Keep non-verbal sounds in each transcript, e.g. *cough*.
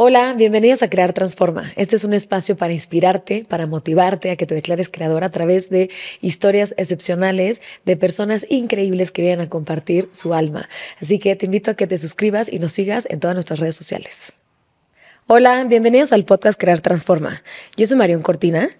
Hola, bienvenidos a Crear Transforma. Este es un espacio para inspirarte, para motivarte a que te declares creador a través de historias excepcionales de personas increíbles que vienen a compartir su alma. Así que te invito a que te suscribas y nos sigas en todas nuestras redes sociales. Hola, bienvenidos al podcast Crear Transforma. Yo soy Marion Cortina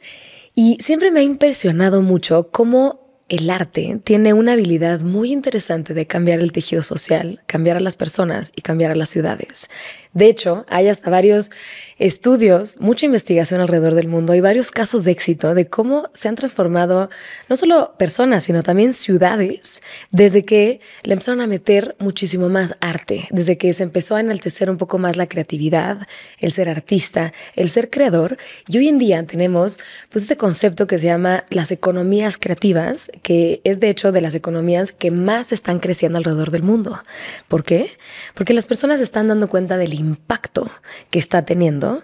y siempre me ha impresionado mucho cómo el arte tiene una habilidad muy interesante de cambiar el tejido social, cambiar a las personas y cambiar a las ciudades. De hecho, hay hasta varios estudios, mucha investigación alrededor del mundo y varios casos de éxito de cómo se han transformado no solo personas, sino también ciudades desde que le empezaron a meter muchísimo más arte, desde que se empezó a enaltecer un poco más la creatividad, el ser artista, el ser creador. Y hoy en día tenemos pues, este concepto que se llama las economías creativas que es de hecho de las economías que más están creciendo alrededor del mundo. ¿Por qué? Porque las personas están dando cuenta del impacto que está teniendo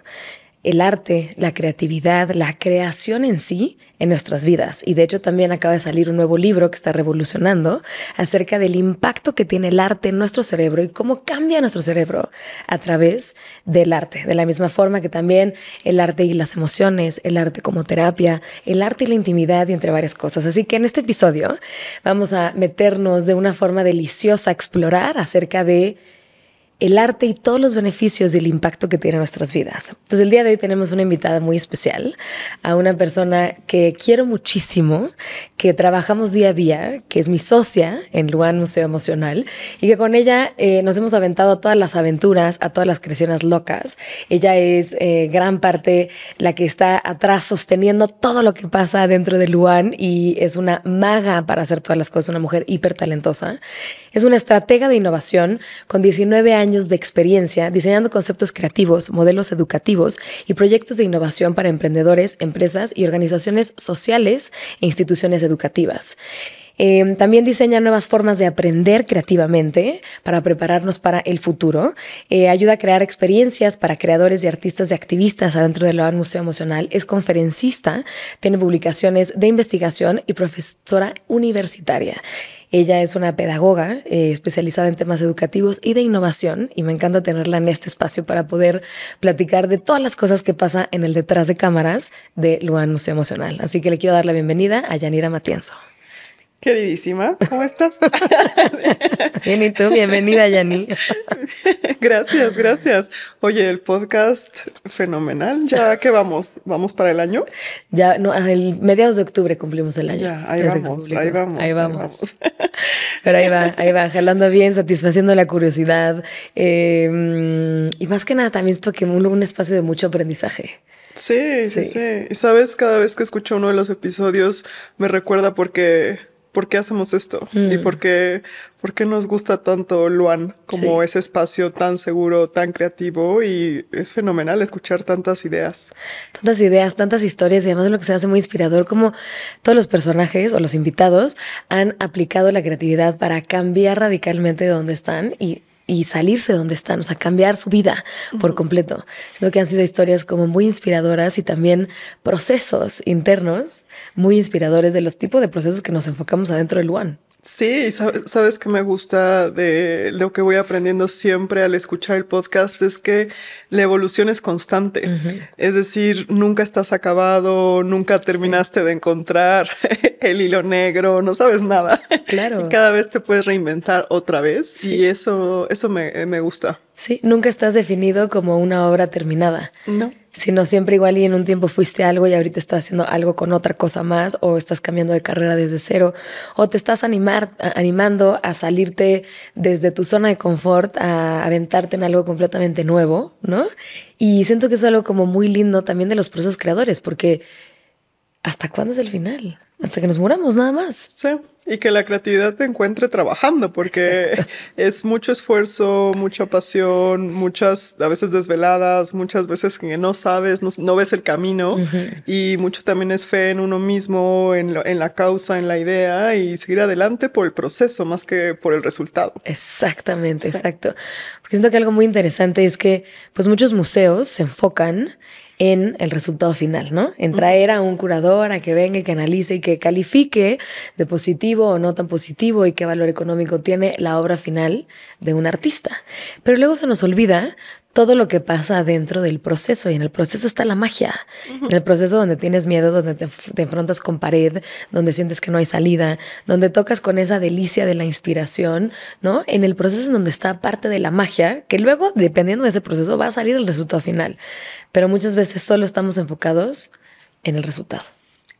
el arte, la creatividad, la creación en sí en nuestras vidas. Y de hecho también acaba de salir un nuevo libro que está revolucionando acerca del impacto que tiene el arte en nuestro cerebro y cómo cambia nuestro cerebro a través del arte. De la misma forma que también el arte y las emociones, el arte como terapia, el arte y la intimidad y entre varias cosas. Así que en este episodio vamos a meternos de una forma deliciosa a explorar acerca de el arte y todos los beneficios y el impacto que tiene en nuestras vidas. Entonces el día de hoy tenemos una invitada muy especial, a una persona que quiero muchísimo, que trabajamos día a día, que es mi socia en Luan Museo Emocional y que con ella eh, nos hemos aventado a todas las aventuras, a todas las creaciones locas. Ella es eh, gran parte la que está atrás sosteniendo todo lo que pasa dentro de Luan y es una maga para hacer todas las cosas, una mujer hiper talentosa. Es una estratega de innovación con 19 años años de experiencia diseñando conceptos creativos, modelos educativos y proyectos de innovación para emprendedores, empresas y organizaciones sociales e instituciones educativas. Em, también diseña nuevas formas de aprender creativamente para prepararnos para el futuro. Eh, ayuda a crear experiencias para creadores y artistas y activistas adentro del Museo Emocional. Es conferencista, tiene publicaciones de investigación y profesora universitaria. Ella es una pedagoga eh, especializada en temas educativos y de innovación y me encanta tenerla en este espacio para poder platicar de todas las cosas que pasa en el detrás de cámaras de Luan Museo Emocional. Así que le quiero dar la bienvenida a Yanira Matienzo. Queridísima, ¿cómo estás? *laughs* Bien, y tú, bienvenida, Yanni. *laughs* Gracias, gracias. Oye, el podcast fenomenal. Ya que vamos, vamos para el año. Ya, no, ah, el mediados de octubre cumplimos el año. Ya, ahí, vamos, ahí vamos, *laughs* Pero ahí va, ahí va, jalando bien, satisfaciendo la curiosidad. Em, y más que nada, también esto que un, un espacio de mucho aprendizaje. Sí, sí, sabes, cada vez que escucho uno de los episodios me recuerda porque ¿por qué hacemos esto? ¿Y por mm. qué, por qué nos gusta tanto Luan como ese espacio tan seguro, tan creativo? Y es fenomenal escuchar tantas ideas. Tantas ideas, tantas historias y además lo que se hace muy inspirador, como todos los personajes o los invitados han aplicado la creatividad para cambiar radicalmente donde están y y salirse de donde están, o sea, cambiar su vida por completo. sino que han sido historias como muy inspiradoras y también procesos internos muy inspiradores de los tipos de procesos que nos enfocamos adentro del One. Sí, sabes que me gusta de lo que voy aprendiendo siempre al escuchar el podcast es que la evolución es constante. Es decir, nunca estás acabado, nunca terminaste de encontrar *laughs* el hilo negro, no sabes nada. Claro. Y cada vez te puedes reinventar otra vez sí. y eso, eso me, eh, me gusta. Sí, nunca estás definido como una obra terminada. No. Sino siempre igual y en un tiempo fuiste algo y ahorita estás haciendo algo con otra cosa más o estás cambiando de carrera desde cero o te estás animar, animando a salirte desde tu zona de confort a aventarte en algo completamente nuevo, ¿no? Y siento que es algo como muy lindo también de los procesos creadores porque ¿hasta cuándo es el final? Hasta que nos muramos nada más. Sí. Y que la creatividad te encuentre trabajando, porque es mucho esfuerzo, mucha pasión, muchas, a veces desveladas, muchas veces que no sabes, no, ves el camino, y mucho también es fe en uno mismo, en, en la causa, en la idea, y seguir adelante por el proceso más que por el resultado. Exactamente, exacto. Porque siento que algo muy interesante es que, pues muchos museos se enfocan en el resultado final, ¿no? En traer a un curador a que venga y que analice y que califique de positivo o no tan positivo y qué valor económico tiene la obra final de un artista. Pero luego se nos olvida todo lo que pasa dentro del proceso y en el proceso está la magia. En el proceso donde tienes miedo, donde te, te, enfrentas con pared, donde sientes que no hay salida, donde tocas con esa delicia de la inspiración, ¿no? En el proceso en donde está parte de la magia, que luego, dependiendo de ese proceso, va a salir el resultado final. Pero muchas veces solo estamos enfocados en el resultado.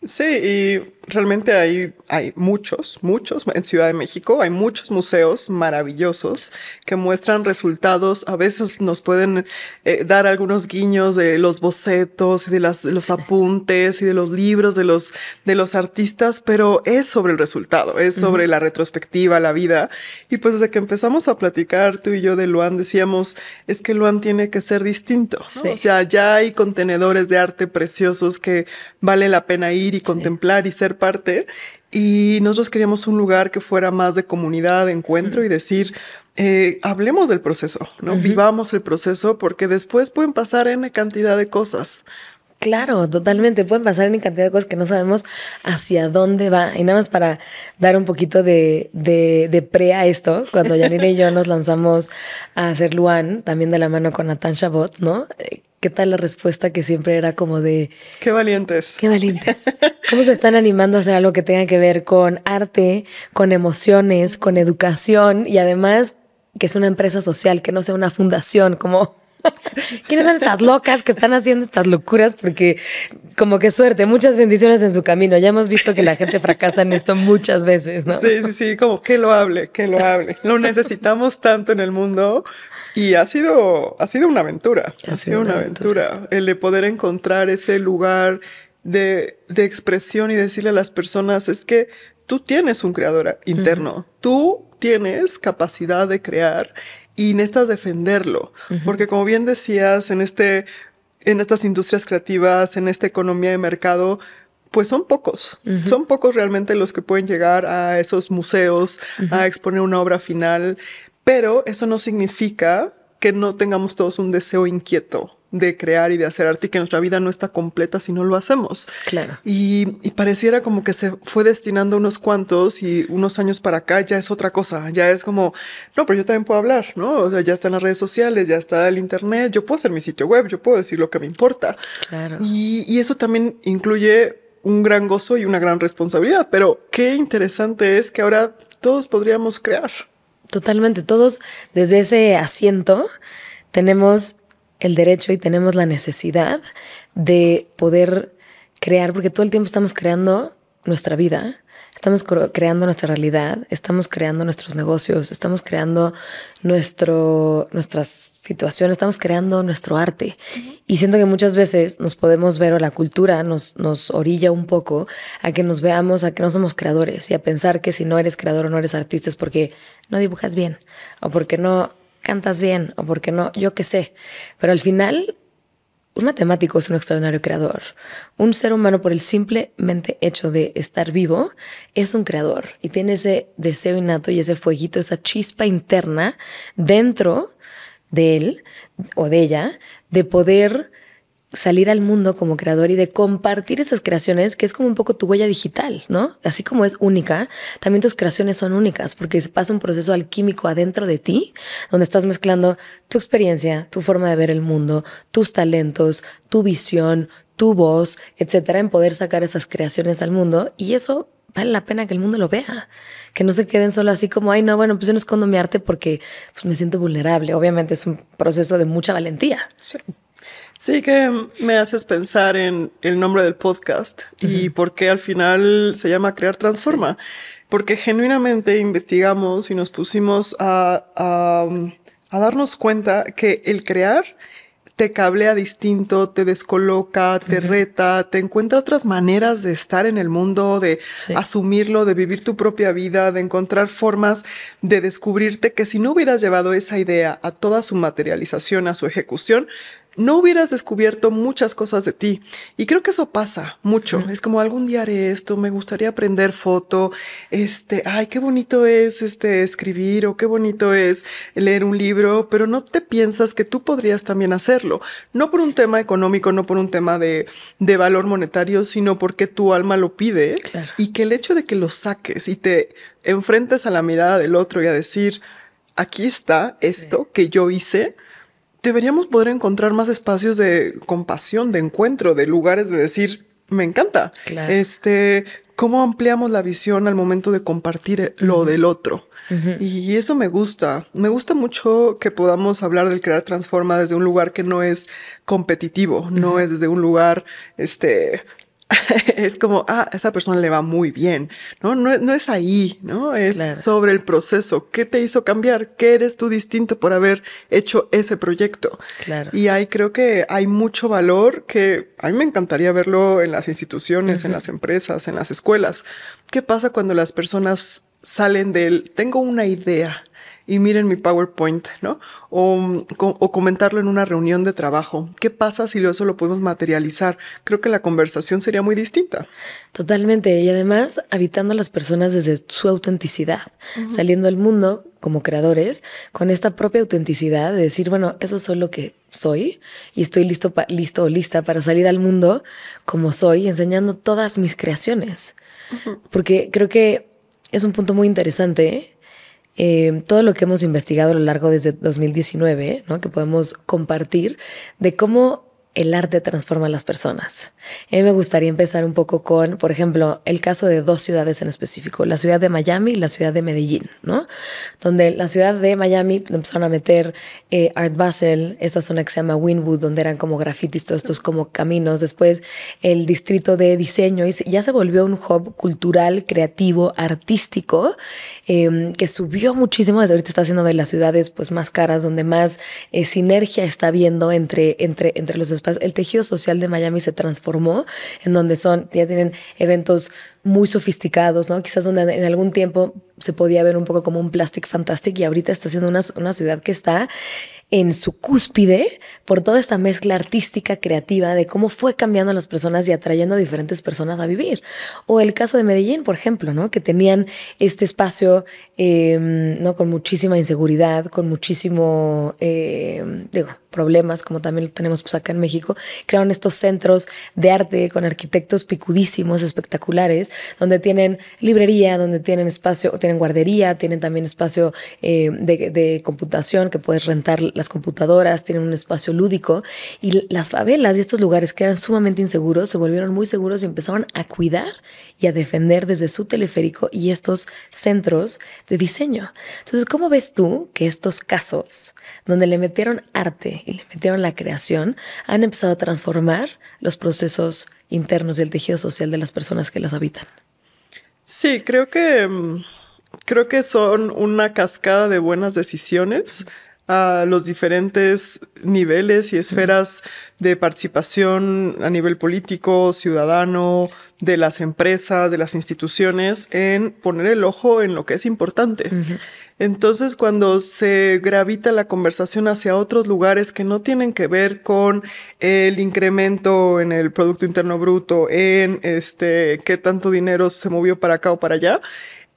Sí, y realmente hay, hay muchos, muchos en Ciudad de México, hay muchos museos maravillosos que muestran resultados. A veces nos pueden eh, dar algunos guiños de los bocetos, de, las, los apuntes y de los libros de los, de los artistas, pero es sobre el resultado, es sobre la retrospectiva, la vida. Y pues desde que empezamos a platicar tú y yo de Luan, decíamos, es que Luan tiene que ser distinto. O sea, ya hay contenedores de arte preciosos que vale la pena ir y contemplar y ser parte y nosotros queríamos un lugar que fuera más de comunidad, de encuentro y decir, eh, hablemos del proceso, ¿no? Vivamos el proceso porque después pueden pasar N cantidad de cosas. Claro, totalmente. Pueden pasar en cantidad de cosas que no sabemos hacia dónde va. Y nada más para dar un poquito de, de, pre a esto, cuando Yanina y yo nos lanzamos a hacer Luan, también de la mano con Natan bot ¿no? ¿Qué tal la respuesta que siempre era como de... Qué valientes. Qué valientes. ¿Cómo se están animando a hacer algo que tenga que ver con arte, con emociones, con educación y además que es una empresa social, que no sea una fundación, como... *laughs* ¿Quiénes son estas locas que están haciendo estas locuras? Porque como que suerte, muchas bendiciones en su camino. Ya hemos visto que la gente fracasa en esto muchas veces, ¿no? Sí, sí, sí, como que lo hable, que lo hable. Lo necesitamos tanto en el mundo y ha sido, ha sido una aventura, ha, sido, una aventura. El de poder encontrar ese lugar de, expresión y decirle a las personas es que tú tienes un creador interno, tú tienes capacidad de crear y necesitas defenderlo, porque como bien decías, en, este, en estas industrias creativas, en esta economía de mercado, pues son pocos, son pocos realmente los que pueden llegar a esos museos a exponer una obra final pero eso no significa que no tengamos todos un deseo inquieto de crear y de hacer arte y que nuestra vida no está completa si no lo hacemos. Claro. Y, pareciera como que se fue destinando unos cuantos y unos años para acá ya es otra cosa, ya es como, no, pero yo también puedo hablar, ¿no? O sea, ya están las redes sociales, ya está el Internet, yo puedo hacer mi sitio web, yo puedo decir lo que me importa. Claro. Y, y eso también incluye un gran gozo y una gran responsabilidad, pero qué interesante es que ahora todos podríamos crear. Totalmente, todos desde ese asiento tenemos el derecho y tenemos la necesidad de poder crear, porque todo el tiempo estamos creando nuestra vida Estamos creando nuestra realidad, estamos creando nuestros negocios, estamos creando nuestro, nuestras situaciones, estamos creando nuestro arte. Y siento que muchas veces nos podemos ver o la cultura nos, nos orilla un poco a que nos veamos, a que no somos creadores y a pensar que si no eres creador o no eres artista es porque no dibujas bien o porque no cantas bien o porque no, yo qué sé. Pero al final un matemático es un extraordinario creador. Un ser humano por el simplemente hecho de estar vivo es un creador y tiene ese deseo innato y ese fueguito, esa chispa interna dentro de él o de ella de poder salir al mundo como creador y de compartir esas creaciones, que es como un poco tu huella digital, ¿no? Así como es única, también tus creaciones son únicas porque se pasa un proceso alquímico adentro de ti, donde estás mezclando tu experiencia, tu forma de ver el mundo, tus talentos, tu visión, tu voz, etcétera, en poder sacar esas creaciones al mundo y eso vale la pena que el mundo lo vea, que no se queden solo así como, ay, no, bueno, pues yo no escondo mi arte porque pues, me siento vulnerable. Obviamente es un proceso de mucha valentía. Sí, que me haces pensar en el nombre del podcast y por qué al final se llama Crear Transforma. Porque genuinamente investigamos y nos pusimos a, darnos cuenta que el crear te cablea distinto, te descoloca, te reta, te encuentra otras maneras de estar en el mundo, de asumirlo, de vivir tu propia vida, de encontrar formas de descubrirte que si no hubieras llevado esa idea a toda su materialización, a su ejecución, no hubieras descubierto muchas cosas de ti. Y creo que eso pasa mucho. Es como algún día haré esto, me gustaría aprender foto, este, ay, qué bonito es este escribir o qué bonito es leer un libro, pero no te piensas que tú podrías también hacerlo. No por un tema económico, no por un tema de, valor monetario, sino porque tu alma lo pide y que el hecho de que lo saques y te enfrentes a la mirada del otro y a decir, aquí está esto que yo hice, deberíamos poder encontrar más espacios de compasión, de encuentro, de lugares de decir, me encanta. Este, cómo ampliamos la visión al momento de compartir eh, lo del otro. Y eso me gusta. Me gusta mucho que podamos hablar del crear transforma desde un lugar que no es competitivo, no es desde un lugar este *laughs* es como, ah, a esa persona le va muy bien, ¿no? No, es ahí, ¿no? Es sobre el proceso. ¿Qué te hizo cambiar? ¿Qué eres tú distinto por haber hecho ese proyecto? Y ahí creo que hay mucho valor que a mí me encantaría verlo en las instituciones, en las empresas, en las escuelas. ¿Qué pasa cuando las personas salen del, tengo una idea, y miren mi PowerPoint, ¿no? Mm, o, comentarlo en una reunión de trabajo. ¿Qué pasa si eso lo podemos materializar? Creo que la conversación sería muy distinta. Totalmente. Y además, habitando a las personas desde su autenticidad, saliendo al mundo como creadores con esta propia autenticidad de decir, bueno, eso soy lo que soy y estoy listo, listo o lista para salir al mundo como soy, enseñando todas mis creaciones. Porque creo que es un punto muy interesante Em, todo lo que hemos investigado a lo largo desde 2019, ¿no? que podemos compartir de cómo el arte transforma a las personas. A me gustaría empezar un poco con, por ejemplo, el caso de dos ciudades en específico, la ciudad de Miami y la ciudad de Medellín, ¿no? Donde la ciudad de Miami empezaron a meter eh, Art Basel, esta zona que se llama Winwood, donde eran como grafitis, todos estos como caminos. Después el distrito de diseño, y ya se volvió un hub cultural, creativo, artístico, em, que subió muchísimo. Desde ahorita está siendo de las ciudades pues, más caras, donde más eh, sinergia está viendo entre, entre, entre los el tejido social de Miami se transformó en donde son, ya tienen eventos muy sofisticados, ¿no? Quizás donde en algún tiempo se podía ver un poco como un plastic fantastic y ahorita está siendo una, ciudad que está en su cúspide por toda esta mezcla artística, creativa, de cómo fue cambiando a las personas y atrayendo a diferentes personas a vivir. O el caso de Medellín, por ejemplo, ¿no? Que tenían este espacio, em, ¿no? Con muchísima inseguridad, con muchísimo, em, problemas, como también lo tenemos pues, acá en México, crearon estos centros de arte con arquitectos picudísimos, espectaculares, donde tienen librería, donde tienen espacio, tienen guardería, tienen también espacio eh, de, de, computación que puedes rentar las computadoras, tienen un espacio lúdico y las favelas y estos lugares que eran sumamente inseguros se volvieron muy seguros y empezaron a cuidar y a defender desde su teleférico y estos centros de diseño. Entonces, ¿cómo ves tú que estos casos donde le metieron arte y le metieron la creación han empezado a transformar los procesos internos del tejido social de las personas que las habitan. Sí, creo que, mm, creo que son una cascada de buenas decisiones a los diferentes niveles y esferas de participación a nivel político, ciudadano, de las empresas, de las instituciones, en poner el ojo en lo que es importante. Entonces, cuando se gravita la conversación hacia otros lugares que no tienen que ver con el incremento en el Producto Interno Bruto, en este, qué tanto dinero se movió para acá o para allá,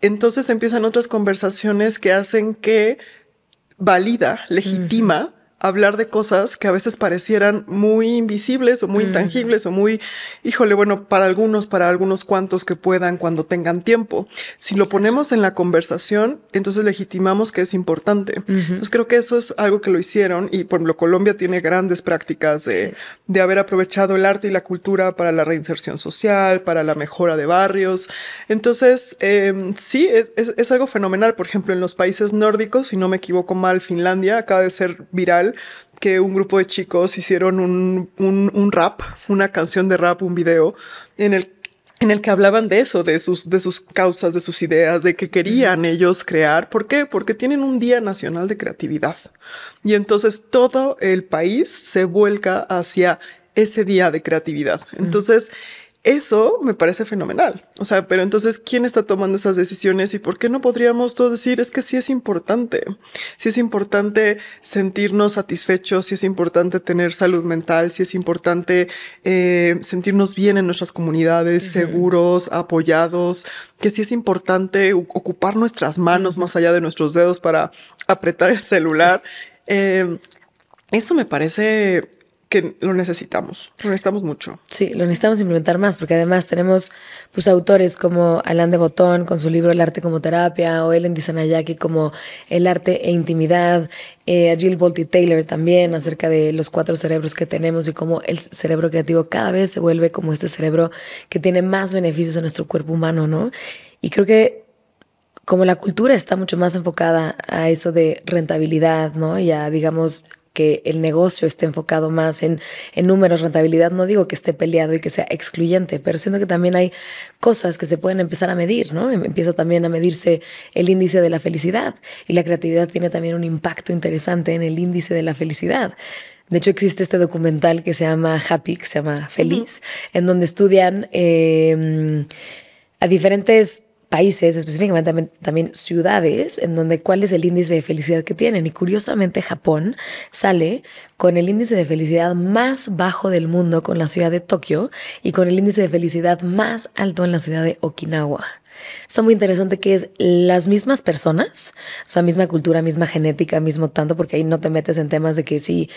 entonces empiezan otras conversaciones que hacen que valida, legitima hablar de cosas que a veces parecieran muy invisibles o muy intangibles o muy, híjole, bueno, para algunos, para algunos cuantos que puedan cuando tengan tiempo. Si lo ponemos en la conversación, entonces legitimamos que es importante. Entonces creo que eso es algo que lo hicieron y por ejemplo Colombia tiene grandes prácticas de, de haber aprovechado el arte y la cultura para la reinserción social, para la mejora de barrios. Entonces, em, sí, es, es algo fenomenal. Por ejemplo, en los países nórdicos, si no me equivoco mal, Finlandia acaba de ser viral que un grupo de chicos hicieron un, rap, una canción de rap, un video en el en el que hablaban de eso, de sus, de sus causas, de sus ideas, de que querían ellos crear. ¿Por qué? Porque tienen un Día Nacional de Creatividad. Y entonces todo el país se vuelca hacia ese día de creatividad. Entonces, eso me parece fenomenal. O sea, pero entonces, ¿quién está tomando esas decisiones y por qué no podríamos todos decir, es que sí es importante? Sí es importante sentirnos satisfechos, sí es importante tener salud mental, sí es importante eh, sentirnos bien en nuestras comunidades, seguros, apoyados, que sí es importante ocupar nuestras manos más allá de nuestros dedos para apretar el celular. Eh, eso me parece que lo necesitamos, lo necesitamos mucho. Sí, lo necesitamos implementar más, porque además tenemos pues, autores como Alain de Botón con su libro El arte como terapia, o Ellen Sanayaki como El arte e intimidad, eh, Jill Bolte Taylor también acerca de los cuatro cerebros que tenemos y cómo el cerebro creativo cada vez se vuelve como este cerebro que tiene más beneficios en nuestro cuerpo humano, ¿no? Y creo que como la cultura está mucho más enfocada a eso de rentabilidad, ¿no? Y a, digamos, que el negocio esté enfocado más en, números, rentabilidad. No digo que esté peleado y que sea excluyente, pero siento que también hay cosas que se pueden empezar a medir, ¿no? Em, empieza también a medirse el índice de la felicidad y la creatividad tiene también un impacto interesante en el índice de la felicidad. De hecho, existe este documental que se llama Happy, que se llama Feliz, en donde estudian em, a diferentes países, específicamente también, también, ciudades, en donde cuál es el índice de felicidad que tienen. Y curiosamente Japón sale con el índice de felicidad más bajo del mundo con la ciudad de Tokio y con el índice de felicidad más alto en la ciudad de Okinawa está muy interesante que es las mismas personas, o sea, misma cultura, misma genética, mismo tanto, porque ahí no te metes en temas de que si,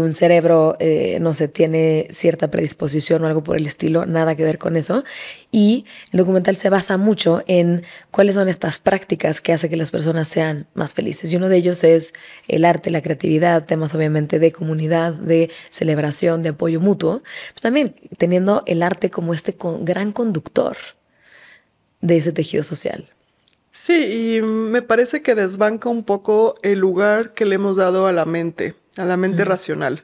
un cerebro, eh, no se tiene cierta predisposición o algo por el estilo, nada que ver con eso. Y el documental se basa mucho en cuáles son estas prácticas que hacen que las personas sean más felices. Y uno de ellos es el arte, la creatividad, temas obviamente de comunidad, de celebración, de apoyo mutuo, pero también teniendo el arte como este gran conductor de ese tejido social. Sí, y me parece que desbanca un poco el lugar que le hemos dado a la mente a la mente racional,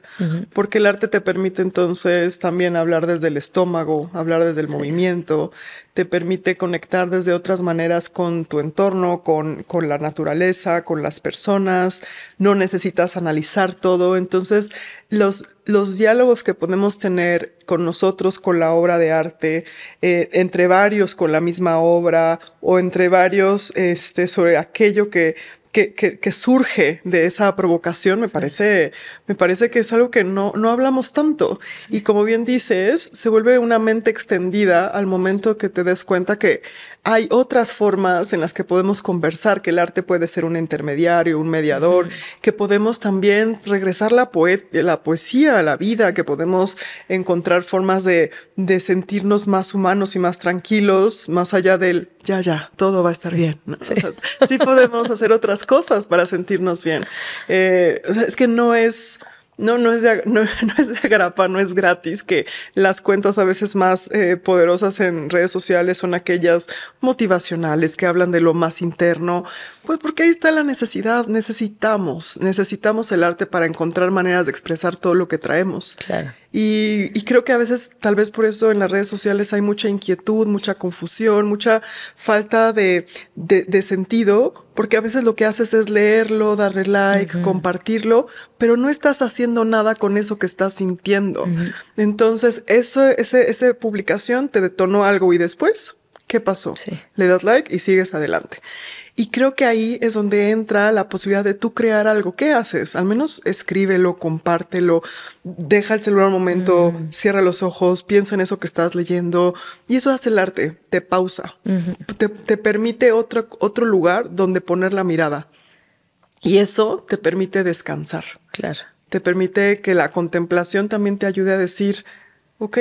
porque el arte te permite entonces también hablar desde el estómago, hablar desde el movimiento, te permite conectar desde otras maneras con tu entorno, con, con la naturaleza, con las personas, no necesitas analizar todo, entonces los, los diálogos que podemos tener con nosotros, con la obra de arte, eh, entre varios con la misma obra o entre varios este, sobre aquello que que, surge de esa provocación, me, parece, me parece que es algo que no, no hablamos tanto. Y como bien dices, se vuelve una mente extendida al momento que te des cuenta que hay otras formas en las que podemos conversar, que el arte puede ser un intermediario, un mediador, que podemos también regresar la, la poesía a la vida, que podemos encontrar formas de, de, sentirnos más humanos y más tranquilos, más allá del ya, ya, todo va a estar bien. ¿no? sí podemos hacer otras cosas para sentirnos bien. Eh, o sea, es que no es... No, no es, de, no, *laughs* no es de no es gratis, que las cuentas a veces más eh, poderosas en redes sociales son aquellas motivacionales que hablan de lo más interno, pues porque ahí está la necesidad, necesitamos, necesitamos el arte para encontrar maneras de expresar todo lo que traemos. Claro. Y, creo que a veces, tal vez por eso en las redes sociales hay mucha inquietud, mucha confusión, mucha falta de, sentido, porque a veces lo que haces es leerlo, darle like, compartirlo, pero no estás haciendo nada con eso que estás sintiendo. Entonces, ese, esa publicación te detonó algo y después, ¿qué pasó? Le das like y sigues adelante. Y creo que ahí es donde entra la posibilidad de tú crear algo. ¿Qué haces? Al menos escríbelo, compártelo, deja el celular un momento, mm. cierra los ojos, piensa en eso que estás leyendo. Y eso hace el arte, te pausa, te, permite otro, otro lugar donde poner la mirada. Y eso te permite descansar. Claro. Te permite que la contemplación también te ayude a decir, ok,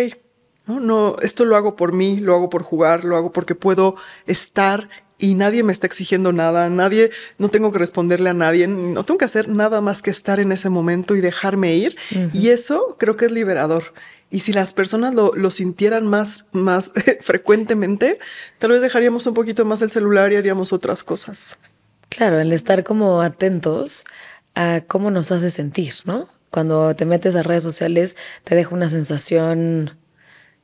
no, no, esto lo hago por mí, lo hago por jugar, lo hago porque puedo estar y nadie me está exigiendo nada, nadie, no tengo que responderle a nadie, no tengo que hacer nada más que estar en ese momento y dejarme ir. Y eso creo que es liberador. Y si las personas lo, lo sintieran más, más *laughs* frecuentemente, tal vez dejaríamos un poquito más el celular y haríamos otras cosas. Claro, el estar como atentos a cómo nos hace sentir, ¿no? Cuando te metes a redes sociales te deja una sensación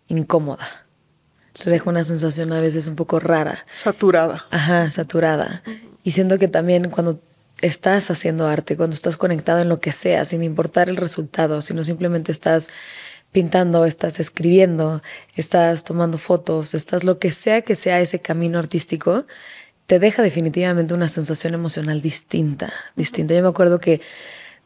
incómoda te deja una sensación a veces un poco rara. Saturada. Ajá, saturada. Y siento que también cuando estás haciendo arte, cuando estás conectado en lo que sea, sin importar el resultado, sino simplemente estás pintando, estás escribiendo, estás tomando fotos, estás lo que sea que sea ese camino artístico, te deja definitivamente una sensación emocional distinta, distinta. Yo me acuerdo que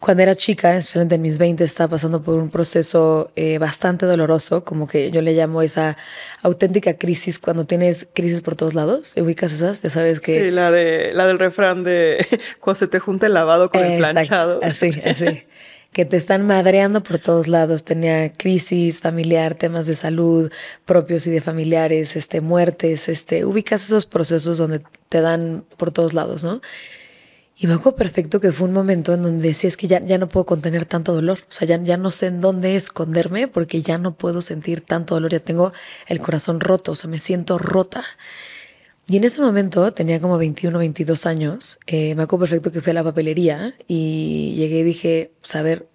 cuando era chica, especialmente en mis 20, estaba pasando por un proceso eh, bastante doloroso, como que yo le llamo esa auténtica crisis cuando tienes crisis por todos lados. ¿Ubicas esas? Ya sabes que. Sí, la, de, la del refrán de *laughs* cuando se te junta el lavado con el planchado. Así, *laughs* así. que te están madreando por todos lados. Tenía crisis familiar, temas de salud propios y de familiares, este, muertes, este, ubicas esos procesos donde te dan por todos lados, ¿no? Y me acuerdo perfecto que fue un momento en donde decía, es que ya, ya no puedo contener tanto dolor, o sea, ya, no sé en dónde esconderme porque ya no puedo sentir tanto dolor, ya tengo el corazón roto, o sea, me siento rota. Y en ese momento tenía como 21, 22 años, eh, me acuerdo perfecto que fui a la papelería y llegué y dije, pues, a ver,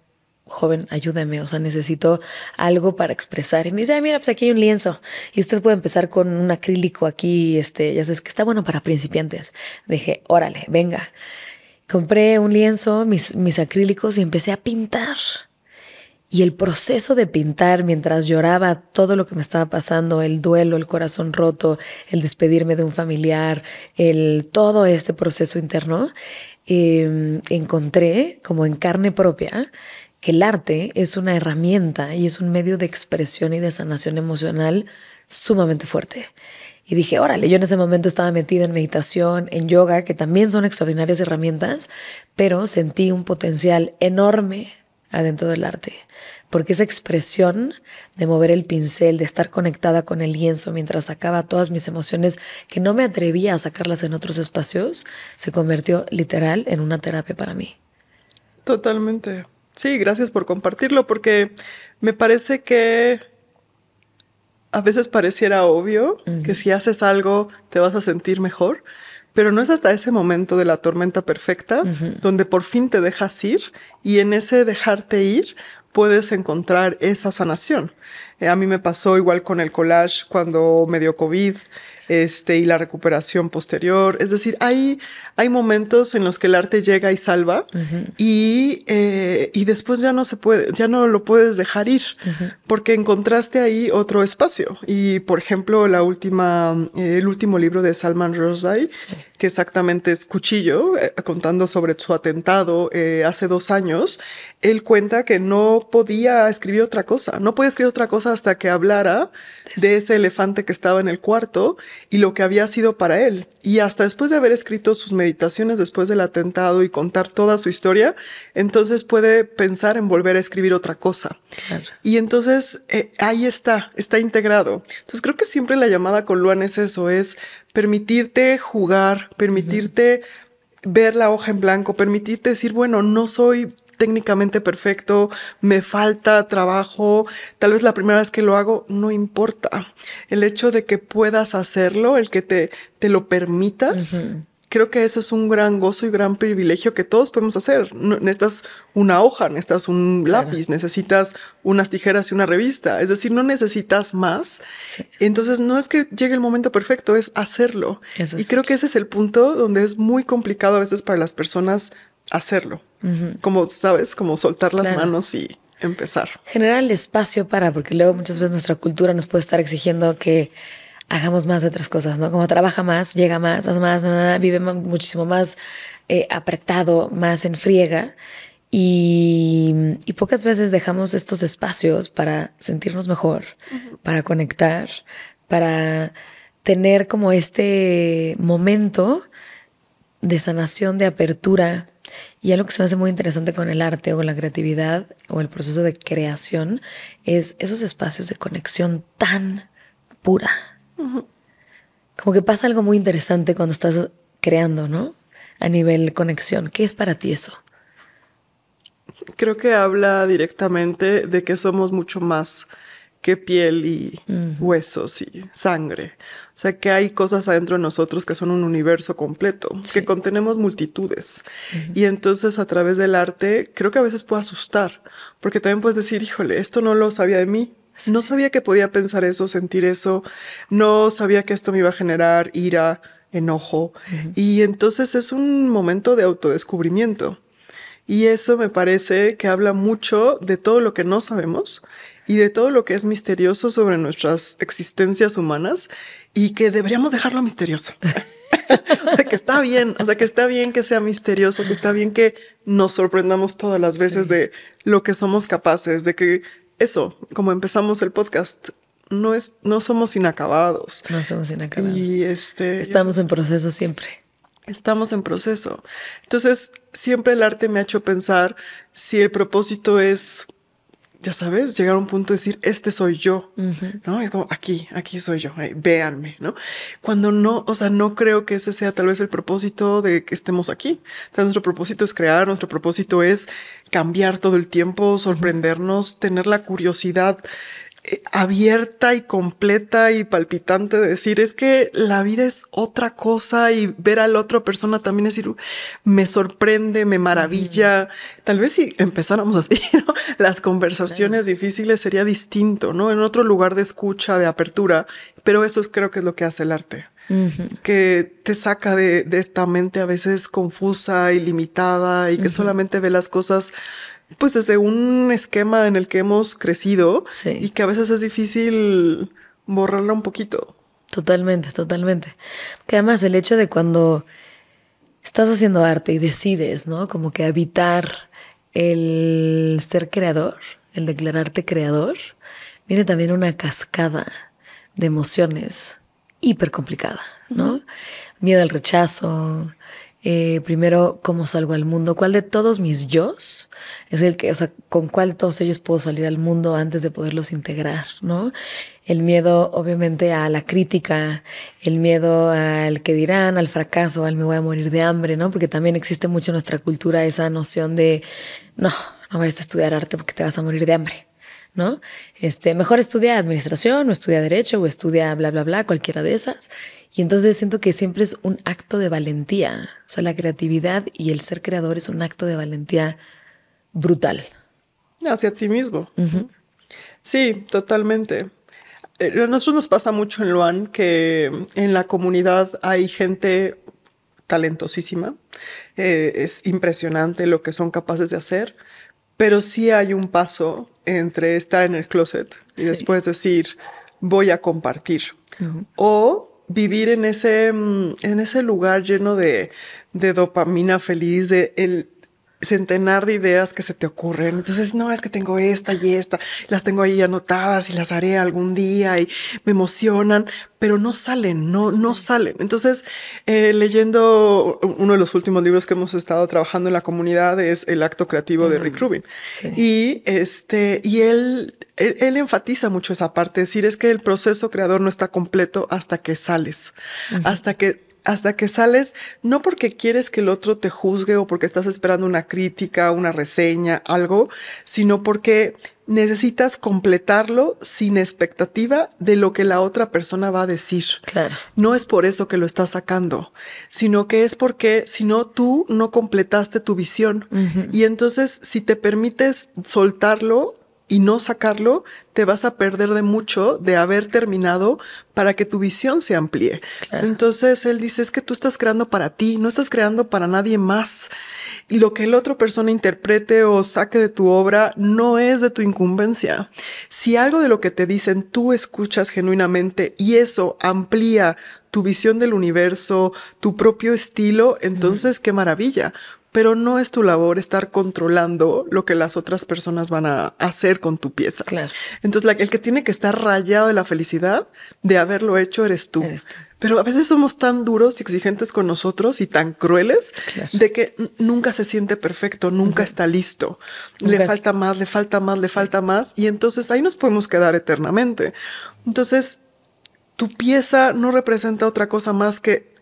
joven, ayúdame, o sea, necesito algo para expresar. Y me dice, mira, pues aquí hay un lienzo y usted puede empezar con un acrílico aquí, este, ya sabes que está bueno para principiantes. Dije, órale, venga. Compré un lienzo, mis, acrílicos y empecé a pintar. Y el proceso de pintar mientras lloraba todo lo que me estaba pasando, el duelo, el corazón roto, el despedirme de un familiar, el todo este proceso interno, em, encontré como en carne propia que el arte es una herramienta y es un medio de expresión y de sanación emocional sumamente fuerte. Y dije, órale, yo en ese momento estaba metida en meditación, en yoga, que también son extraordinarias herramientas, pero sentí un potencial enorme adentro del arte, porque esa expresión de mover el pincel, de estar conectada con el lienzo mientras sacaba todas mis emociones que no me atrevía a sacarlas en otros espacios, se convirtió literal en una terapia para mí. Totalmente. Sí, gracias por compartirlo, porque me parece que a veces pareciera obvio que si haces algo te vas a sentir mejor, pero no es hasta ese momento de la tormenta perfecta donde por fin te dejas ir y en ese dejarte ir puedes encontrar esa sanación. Eh, a mí me pasó igual con el collage cuando me dio COVID este, y la recuperación posterior. Es decir, hay, hay momentos en los que el arte llega y salva y, eh, y, después ya no se puede, ya no lo puedes dejar ir porque encontraste ahí otro espacio. Y por ejemplo, la última, eh, el último libro de Salman Rushdie que exactamente es Cuchillo, eh, contando sobre su atentado eh, hace dos años, él cuenta que no podía escribir otra cosa, no podía escribir otra cosa hasta que hablara de ese elefante que estaba en el cuarto y lo que había sido para él. Y hasta después de haber escrito sus meditaciones después del atentado y contar toda su historia, entonces puede pensar en volver a escribir otra cosa. Y entonces eh, ahí está, está integrado. Entonces creo que siempre la llamada con Luan es eso, es permitirte jugar, permitirte ver la hoja en blanco, permitirte decir, bueno, no soy técnicamente perfecto, me falta trabajo, tal vez la primera vez que lo hago, no importa. El hecho de que puedas hacerlo, el que te, te lo permitas, creo que eso es un gran gozo y gran privilegio que todos podemos hacer. necesitas una hoja, necesitas un lápiz, necesitas unas tijeras y una revista. Es decir, no necesitas más. Entonces, no es que llegue el momento perfecto, es hacerlo. y creo que ese es el punto donde es muy complicado a veces para las personas hacerlo. Como, ¿sabes? Como soltar las manos y empezar. Generar el espacio para, porque luego muchas veces nuestra cultura nos puede estar exigiendo que hagamos más de otras cosas, ¿no? Como trabaja más, llega más, hace más, vive muchísimo más eh, apretado, más en friega. Y, pocas veces dejamos estos espacios para sentirnos mejor, para conectar, para tener como este momento de sanación, de apertura. Y algo que se me hace muy interesante con el arte o la creatividad o el proceso de creación es esos espacios de conexión tan pura como que pasa algo muy interesante cuando estás creando, ¿no? A nivel conexión. ¿Qué es para ti eso? Creo que habla directamente de que somos mucho más que piel y huesos y sangre. O sea, que hay cosas adentro de nosotros que son un universo completo, que contenemos multitudes. Y entonces a través del arte creo que a veces puede asustar, porque también puedes decir, híjole, esto no lo sabía de mí, no sabía que podía pensar eso, sentir eso, no sabía que esto me iba a generar ira, enojo. Y entonces es un momento de autodescubrimiento. Y eso me parece que habla mucho de todo lo que no sabemos y de todo lo que es misterioso sobre nuestras existencias humanas y que deberíamos dejarlo misterioso. *laughs* o sea, que está bien, o sea, que está bien que sea misterioso, que está bien que nos sorprendamos todas las veces de lo que somos capaces, de que eso, como empezamos el podcast, no, es, no somos inacabados. No somos inacabados. Y este, estamos en proceso siempre. Estamos en proceso. Entonces, siempre el arte me ha hecho pensar si el propósito es ya sabes, llegar a un punto de decir, este soy yo, ¿no? Es como, aquí, aquí soy yo, véanme, ¿no? Cuando no, o sea, no creo que ese sea tal vez el propósito de que estemos aquí. nuestro propósito es crear, nuestro propósito es cambiar todo el tiempo, sorprendernos, tener la curiosidad abierta y completa y palpitante decir, es que la vida es otra cosa y ver a la otra persona también es decir, me sorprende, me maravilla. Tal vez si empezáramos así, *laughs* las conversaciones difíciles sería distinto, ¿no? En otro lugar de escucha, de apertura, pero eso creo que es lo que hace el arte. que te saca de, esta mente a veces confusa y limitada y que solamente ve las cosas pues desde un esquema en el que hemos crecido y que a veces es difícil borrarla un poquito. Totalmente, totalmente. Que además el hecho de cuando estás haciendo arte y decides, ¿no? Como que habitar el ser creador, el declararte creador, viene también una cascada de emociones hiper complicada, ¿no? Miedo al rechazo, eh, primero cómo salgo al mundo, cuál de todos mis yo es el que, o sea, con cuál todos ellos puedo salir al mundo antes de poderlos integrar, ¿no? El miedo, obviamente, a la crítica, el miedo al que dirán, al fracaso, al me voy a morir de hambre, ¿no? Porque también existe mucho en nuestra cultura esa noción de, no, no vayas a estudiar arte porque te vas a morir de hambre. Este, mejor estudia administración o estudia derecho o estudia bla, bla, bla, cualquiera de esas. Y entonces siento que siempre es un acto de valentía. O sea, la creatividad y el ser creador es un acto de valentía brutal. Hacia ti mismo. Sí, totalmente. Eh, a nosotros nos pasa mucho en Luan que en la comunidad hay gente talentosísima. Eh, es impresionante lo que son capaces de hacer, pero sí hay un paso entre estar en el closet y después decir voy a compartir o vivir en ese, mm, en ese lugar lleno de, de dopamina feliz, de el centenar de ideas que se te ocurren. Entonces, no, es que tengo esta y esta, las tengo ahí anotadas y las haré algún día y me emocionan, pero no salen, no, no salen. Entonces, eh, leyendo uno de los últimos libros que hemos estado trabajando en la comunidad es El acto creativo de Rick mm, Rubin. Y este, y él, él, enfatiza mucho esa parte, es decir, es que el proceso creador no está completo hasta que sales, hasta que hasta que sales, no porque quieres que el otro te juzgue o porque estás esperando una crítica, una reseña, algo, sino porque necesitas completarlo sin expectativa de lo que la otra persona va a decir. Claro. No es por eso que lo estás sacando, sino que es porque si no tú no completaste tu visión y entonces si te permites soltarlo y no sacarlo, te vas a perder de mucho de haber terminado para que tu visión se amplíe. Entonces él dice, es que tú estás creando para ti, no estás creando para nadie más. Y lo que la otra persona interprete o saque de tu obra no es de tu incumbencia. Si algo de lo que te dicen tú escuchas genuinamente y eso amplía tu visión del universo, tu propio estilo, entonces qué maravilla, pero no es tu labor estar controlando lo que las otras personas van a hacer con tu pieza. Entonces, el que tiene que estar rayado de la felicidad de haberlo hecho eres tú. Pero a veces somos tan duros y exigentes con nosotros y tan crueles de que nunca se siente perfecto, nunca está listo. le falta más, le falta más, le falta más. Y entonces ahí nos podemos quedar eternamente. Entonces, tu pieza no representa otra cosa más que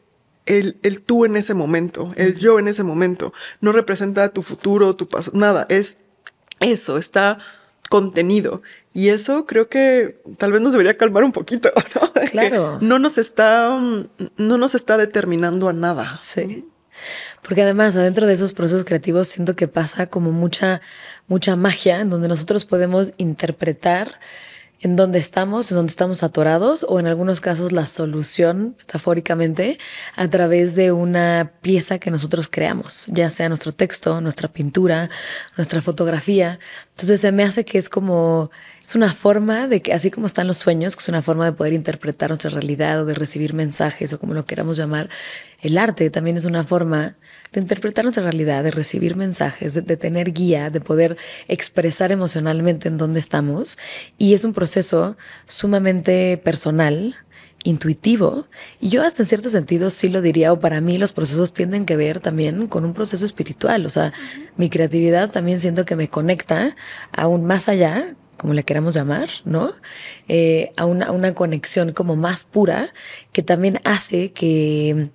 el, tú en ese momento, el yo en ese momento, no representa tu futuro, tu pasado, nada, es eso, está contenido. Y eso creo que tal vez nos debería calmar un poquito, *laughs* ¿no? claro. No nos está, no nos está determinando a nada. Sí. Porque además, adentro de esos procesos creativos, siento que pasa como mucha, mucha magia, en donde nosotros podemos interpretar en donde estamos, en donde estamos atorados o en algunos casos la solución, metafóricamente, a través de una pieza que nosotros creamos, ya sea nuestro texto, nuestra pintura, nuestra fotografía. Entonces se me hace que es como, es una forma de que, así como están los sueños, que es una forma de poder interpretar nuestra realidad o de recibir mensajes o como lo queramos llamar, el arte también es una forma de interpretar nuestra realidad, de recibir mensajes, de, tener guía, de poder expresar emocionalmente en dónde estamos. Y es un proceso sumamente personal, intuitivo. Y yo hasta en cierto sentido sí lo diría, o para mí los procesos tienden que ver también con un proceso espiritual. O sea, mi creatividad también siento que me conecta aún más allá como le queramos llamar, ¿no? Eh, a, una, conexión como más pura, que también hace que,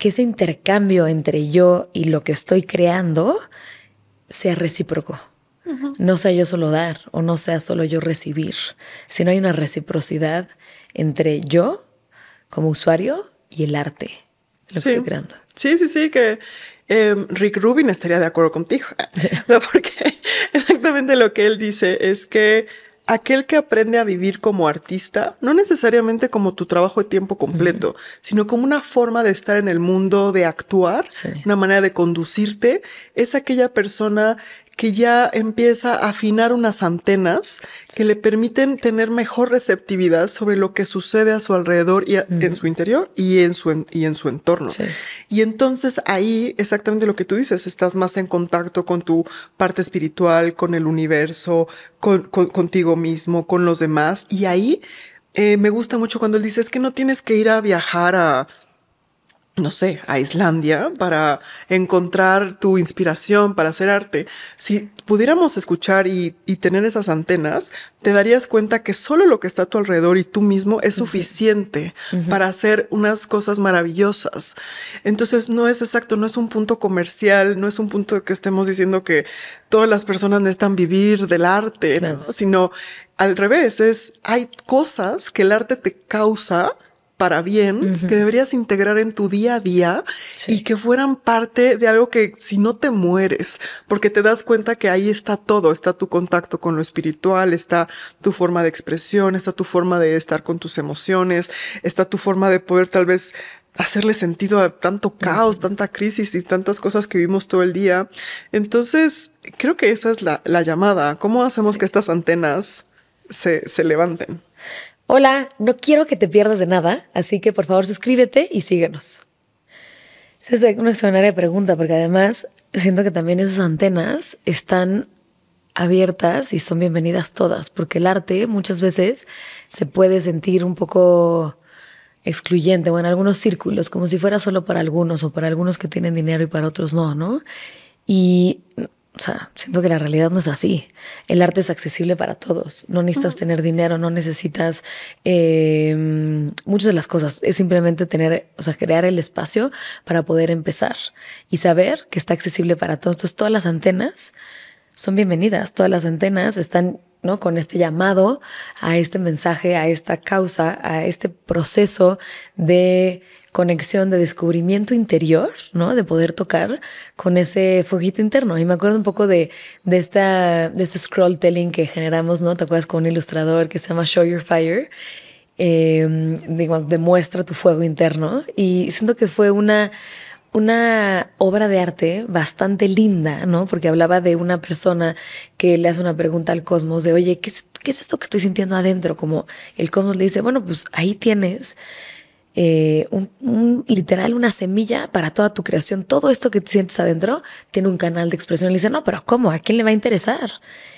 ese intercambio entre yo y lo que estoy creando sea recíproco. No sea yo solo dar o no sea solo yo recibir, sino hay una reciprocidad entre yo como usuario y el arte, estoy creando. Sí, sí, sí, que, Em, Rick Rubin estaría de acuerdo contigo, *laughs* porque exactamente lo que él dice es que aquel que aprende a vivir como artista, no necesariamente como tu trabajo de tiempo completo, sino como una forma de estar en el mundo, de actuar, una manera de conducirte, es aquella persona que ya empieza a afinar unas antenas que le permiten tener mejor receptividad sobre lo que sucede a su alrededor y en su interior y en su, y en su entorno. Y entonces ahí, exactamente lo que tú dices, estás más en contacto con tu parte espiritual, con el universo, con, contigo mismo, con los demás. Y ahí eh, me gusta mucho cuando él dice, es que no tienes que ir a viajar a no sé, a Islandia para encontrar tu inspiración para hacer arte. Si pudiéramos escuchar y, tener esas antenas, te darías cuenta que solo lo que está a tu alrededor y tú mismo es suficiente para hacer unas cosas maravillosas. Entonces no es exacto, no es un punto comercial, no es un punto que estemos diciendo que todas las personas necesitan vivir del arte, sino al revés, es hay cosas que el arte te causa para bien, que deberías integrar en tu día a día y que fueran parte de algo que si no te mueres, porque te das cuenta que ahí está todo, está tu contacto con lo espiritual, está tu forma de expresión, está tu forma de estar con tus emociones, está tu forma de poder tal vez hacerle sentido a tanto caos, tanta crisis y tantas cosas que vimos todo el día. Entonces, creo que esa es la, llamada. ¿Cómo hacemos que estas antenas se, se levanten? Hola, no quiero que te pierdas de nada, así que por favor suscríbete y síguenos. Esa es una extraordinaria pregunta, porque además siento que también esas antenas están abiertas y son bienvenidas todas, porque el arte muchas veces se puede sentir un poco excluyente o en algunos círculos, como si fuera solo para algunos o para algunos que tienen dinero y para otros no, ¿no? Y o sea, siento que la realidad no es así. El arte es accesible para todos. No necesitas tener dinero, no necesitas em, muchas de las cosas. Es simplemente tener, o sea, crear el espacio para poder empezar y saber que está accesible para todos. Entonces, todas las antenas son bienvenidas. Todas las antenas están ¿no? Con este llamado a este mensaje, a esta causa, a este proceso de conexión de descubrimiento interior, ¿no? De poder tocar con ese fueguito interno. Y me acuerdo un poco de, de, esta, de este scroll telling que generamos, ¿no? ¿Te acuerdas con un ilustrador que se llama Show Your Fire? Eh, demuestra tu fuego interno. Y siento que fue una, una obra de arte bastante linda, ¿no? Porque hablaba de una persona que le hace una pregunta al cosmos de, oye, ¿qué es, qué es esto que estoy sintiendo adentro? Como el cosmos le dice, bueno, pues ahí tienes eh, un, literal una semilla para toda tu creación. Todo esto que te sientes adentro tiene un canal de expresión. Le dice, no, pero ¿cómo? ¿A quién le va a interesar?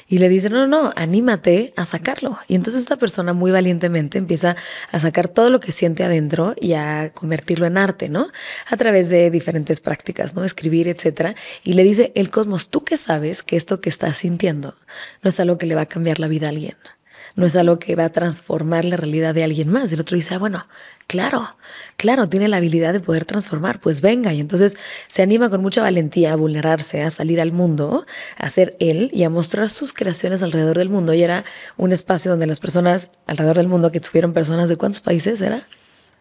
Y le dice, no, no, no, anímate a sacarlo. Y entonces esta persona muy valientemente empieza a sacar todo lo que siente adentro y a convertirlo en arte, ¿no? A través de diferentes prácticas, ¿no? Escribir, etcétera. Y le dice, el cosmos, tú que sabes que esto que estás sintiendo no es algo que le va a cambiar la vida a alguien no es algo que va a transformar la realidad de alguien más. El otro dice, ah, bueno, claro, claro, tiene la habilidad de poder transformar, pues venga. Y entonces se anima con mucha valentía a vulnerarse, a salir al mundo, a ser él y a mostrar sus creaciones alrededor del mundo. Y era un espacio donde las personas alrededor del mundo, que estuvieron personas de cuántos países era?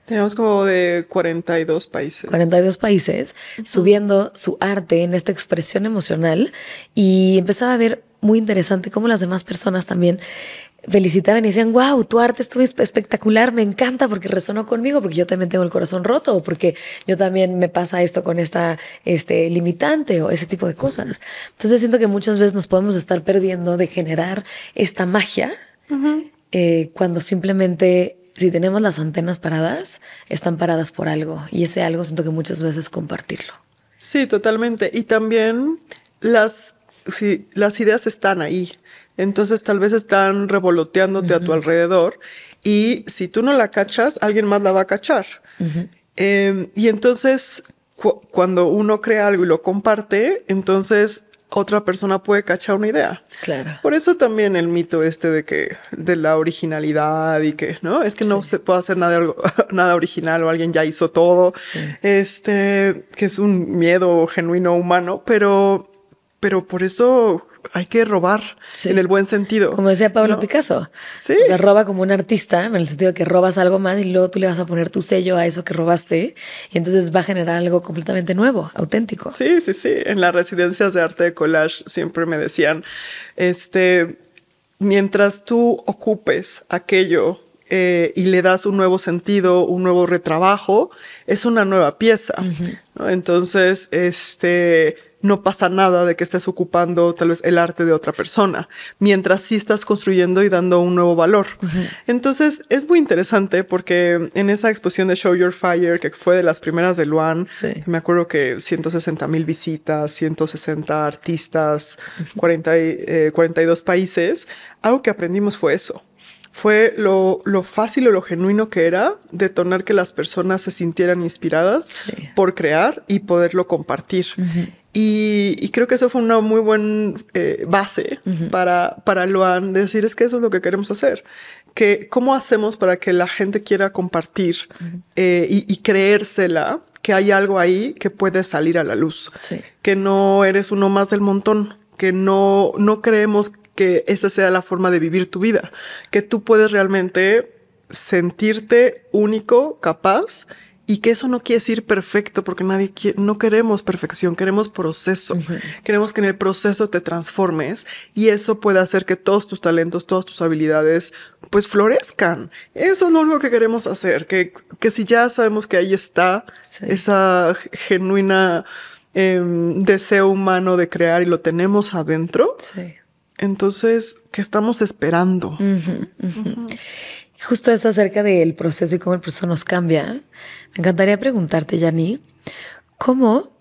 Tenemos como de 42 países. 42 países, subiendo su arte en esta expresión emocional y empezaba a ver muy interesante cómo las demás personas también felicitaban y decían, wow, tu arte estuvo espectacular, me encanta porque resonó conmigo, porque yo también tengo el corazón roto, o porque yo también me pasa esto con esta este, limitante o ese tipo de cosas. Entonces siento que muchas veces nos podemos estar perdiendo de generar esta magia eh, cuando simplemente si tenemos las antenas paradas, están paradas por algo y ese algo siento que muchas veces compartirlo. Sí, totalmente. Y también las, las ideas están ahí. Entonces tal vez están revoloteándote a tu alrededor y si tú no la cachas, alguien más la va a cachar. Em, y entonces cuando uno crea algo y lo comparte, entonces otra persona puede cachar una idea. Claro. Por eso también el mito este de que de la originalidad y que no es que no se puede hacer nada *laughs* nada original o alguien ya hizo todo. Este que es un miedo genuino humano, pero pero por eso hay que robar en el buen sentido. Como decía Pablo Picasso. se roba como un artista, en el sentido de que robas algo más y luego tú le vas a poner tu sello a eso que robaste y entonces va a generar algo completamente nuevo, auténtico. Sí, sí, sí. En las residencias de arte de collage siempre me decían, este, mientras tú ocupes aquello eh, y le das un nuevo sentido, un nuevo retrabajo, es una nueva pieza. Entonces, este, no pasa nada de que estés ocupando tal vez el arte de otra persona, mientras sí estás construyendo y dando un nuevo valor. Entonces es muy interesante porque en esa exposición de Show Your Fire, que fue de las primeras de Luan, me acuerdo que 160 mil visitas, 160 artistas, 40 42 eh, países, algo que aprendimos fue eso fue lo, fácil o lo genuino que era detonar que las personas se sintieran inspiradas por crear y poderlo compartir. y, creo que eso fue una muy buena eh, base para, para decir es que eso es lo que queremos hacer. Que, ¿Cómo hacemos para que la gente quiera compartir eh, y, creérsela que hay algo ahí que puede salir a la luz? Que no eres uno más del montón que no, no creemos que esa sea la forma de vivir tu vida, que tú puedes realmente sentirte único, capaz y que eso no quiere decir perfecto porque nadie quiere, no queremos perfección, queremos proceso. Queremos que en el proceso te transformes y eso puede hacer que todos tus talentos, todas tus habilidades pues florezcan. Eso es lo único que queremos hacer, que, que si ya sabemos que ahí está esa genuina em, deseo humano de crear y lo tenemos adentro, entonces, ¿qué estamos esperando? Justo eso acerca del proceso y cómo el proceso nos cambia. Me encantaría preguntarte, Yanni, ¿cómo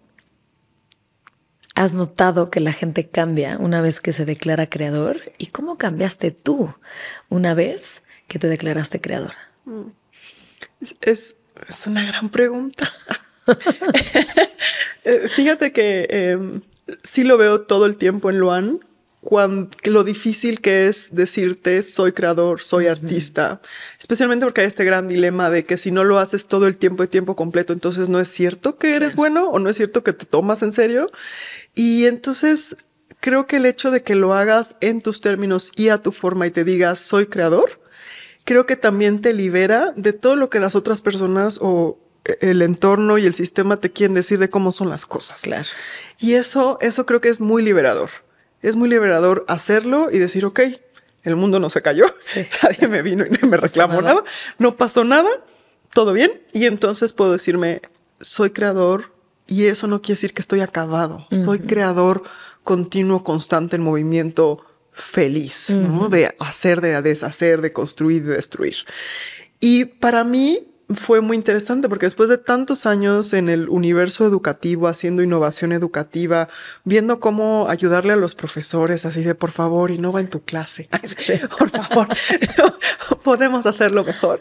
has notado que la gente cambia una vez que se declara creador? ¿Y cómo cambiaste tú una vez que te declaraste creadora? Mm. Es, una gran pregunta. *laughs* *laughs* Eh, fíjate que em, sí lo veo todo el tiempo en Luan lo difícil que es decirte soy creador, soy artista, especialmente porque hay este gran dilema de que si no lo haces todo el tiempo y tiempo completo, entonces no es cierto que eres bueno o no es cierto que te tomas en serio. Y entonces creo que el hecho de que lo hagas en tus términos y a tu forma y te digas soy creador, creo que también te libera de todo lo que las otras personas o e, el entorno y el sistema te quieren decir de cómo son las cosas. Y eso, eso creo que es muy liberador es muy liberador hacerlo y decir, ok, el mundo no se cayó, *laughs* nadie me vino y me reclamó nada. no pasó nada, todo bien. Y entonces puedo decirme, soy creador y eso no quiere decir que estoy acabado, soy creador continuo, constante, en movimiento feliz, De hacer, de deshacer, de construir, de destruir. Y para mí, fue muy interesante porque después de tantos años en el universo educativo, haciendo innovación educativa, viendo cómo ayudarle a los profesores, así de por favor, innova en tu clase, *laughs* *laughs* por favor, *laughs* podemos hacerlo mejor.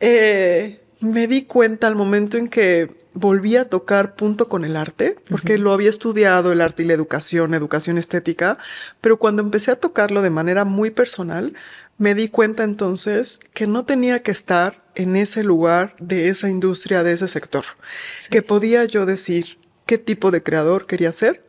Eh, me di cuenta al momento en que volví a tocar punto con el arte, porque lo había estudiado, el arte y la educación, educación estética, pero cuando empecé a tocarlo de manera muy personal, me di cuenta entonces que no tenía que estar en ese lugar de esa industria, de ese sector, que podía yo decir qué tipo de creador quería ser,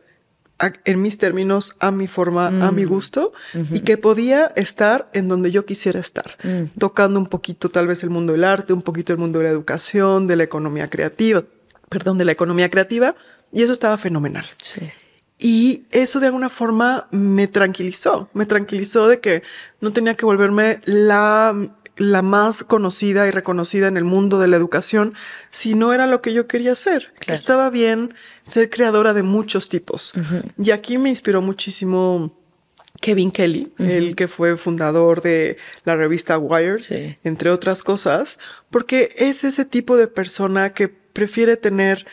en mis términos, a mi forma, a mi mm. gusto, y que podía estar en donde yo quisiera estar, mm. tocando un poquito tal vez el mundo del arte, un poquito el mundo de la educación, de la economía creativa, perdón, de la economía creativa, y eso estaba fenomenal. Sí. Y eso de alguna forma me tranquilizó, me tranquilizó de que no tenía que volverme la, la más conocida y reconocida en el mundo de la educación si no era lo que yo quería hacer. Estaba bien ser creadora de muchos tipos. Y aquí me inspiró muchísimo Kevin Kelly, el que fue fundador de la revista Wired, entre otras cosas, porque es ese tipo de persona que prefiere tener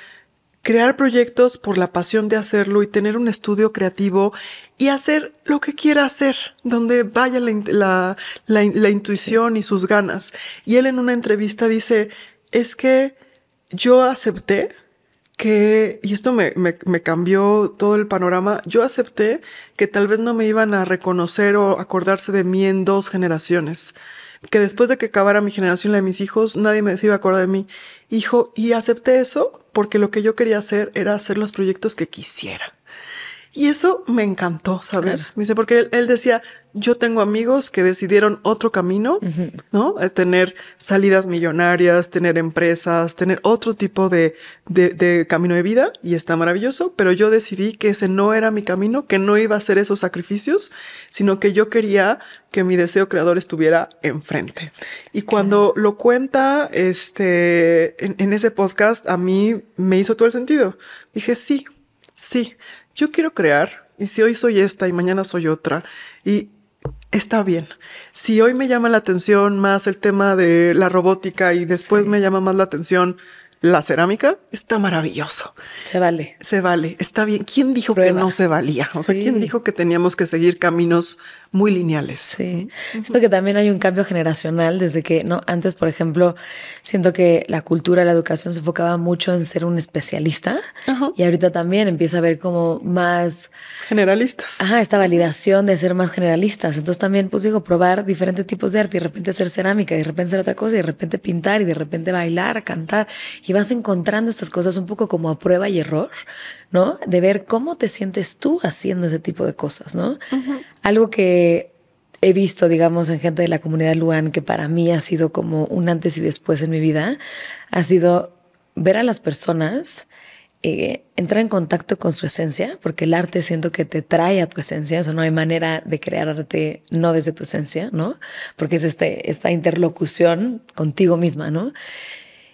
crear proyectos por la pasión de hacerlo y tener un estudio creativo y hacer lo que quiera hacer, donde vaya la, intuición y sus ganas. Y él en una entrevista dice, es que yo acepté que, y esto me, me, cambió todo el panorama, yo acepté que tal vez no me iban a reconocer o acordarse de mí en dos generaciones que después de que acabara mi generación, la de mis hijos, nadie me se iba a acordar de mí. Hijo, y acepté eso porque lo que yo quería hacer era hacer los proyectos que quisiera. Y eso me encantó, ¿sabes? Me dice, porque él, decía, yo tengo amigos que decidieron otro camino, ¿no? Eh, tener salidas millonarias, tener empresas, tener otro tipo de, camino de vida y está maravilloso, pero yo decidí que ese no era mi camino, que no iba a hacer esos sacrificios, sino que yo quería que mi deseo creador estuviera enfrente. Y cuando lo cuenta, este, en, en ese podcast, a mí me hizo todo el sentido. Dije, sí, sí, yo quiero crear y si hoy soy esta y mañana soy otra y está bien. Si hoy me llama la atención más el tema de la robótica y después me llama más la atención la cerámica, está maravilloso. Se vale. Se vale, está bien. ¿Quién dijo que no se valía? O sea, ¿quién dijo que teníamos que seguir caminos muy lineales. Sí. Siento que también hay un cambio generacional desde que, no, antes, por ejemplo, siento que la cultura, la educación se enfocaba mucho en ser un especialista y ahorita también empieza a ver como más generalistas. Ajá, esta validación de ser más generalistas. Entonces también, pues digo, probar diferentes tipos de arte y de repente hacer cerámica y de repente hacer otra cosa y de repente pintar y de repente bailar, cantar y vas encontrando estas cosas un poco como a prueba y error, de ver cómo te sientes tú haciendo ese tipo de cosas, ¿no? Algo que he visto, digamos, en gente de la comunidad Luan, que para mí ha sido como un antes y después en mi vida, ha sido ver a las personas eh, entrar en contacto con su esencia, porque el arte siento que te trae a tu esencia, eso no hay manera de crear arte no desde tu esencia, ¿no? Porque es este, esta interlocución contigo misma, ¿no?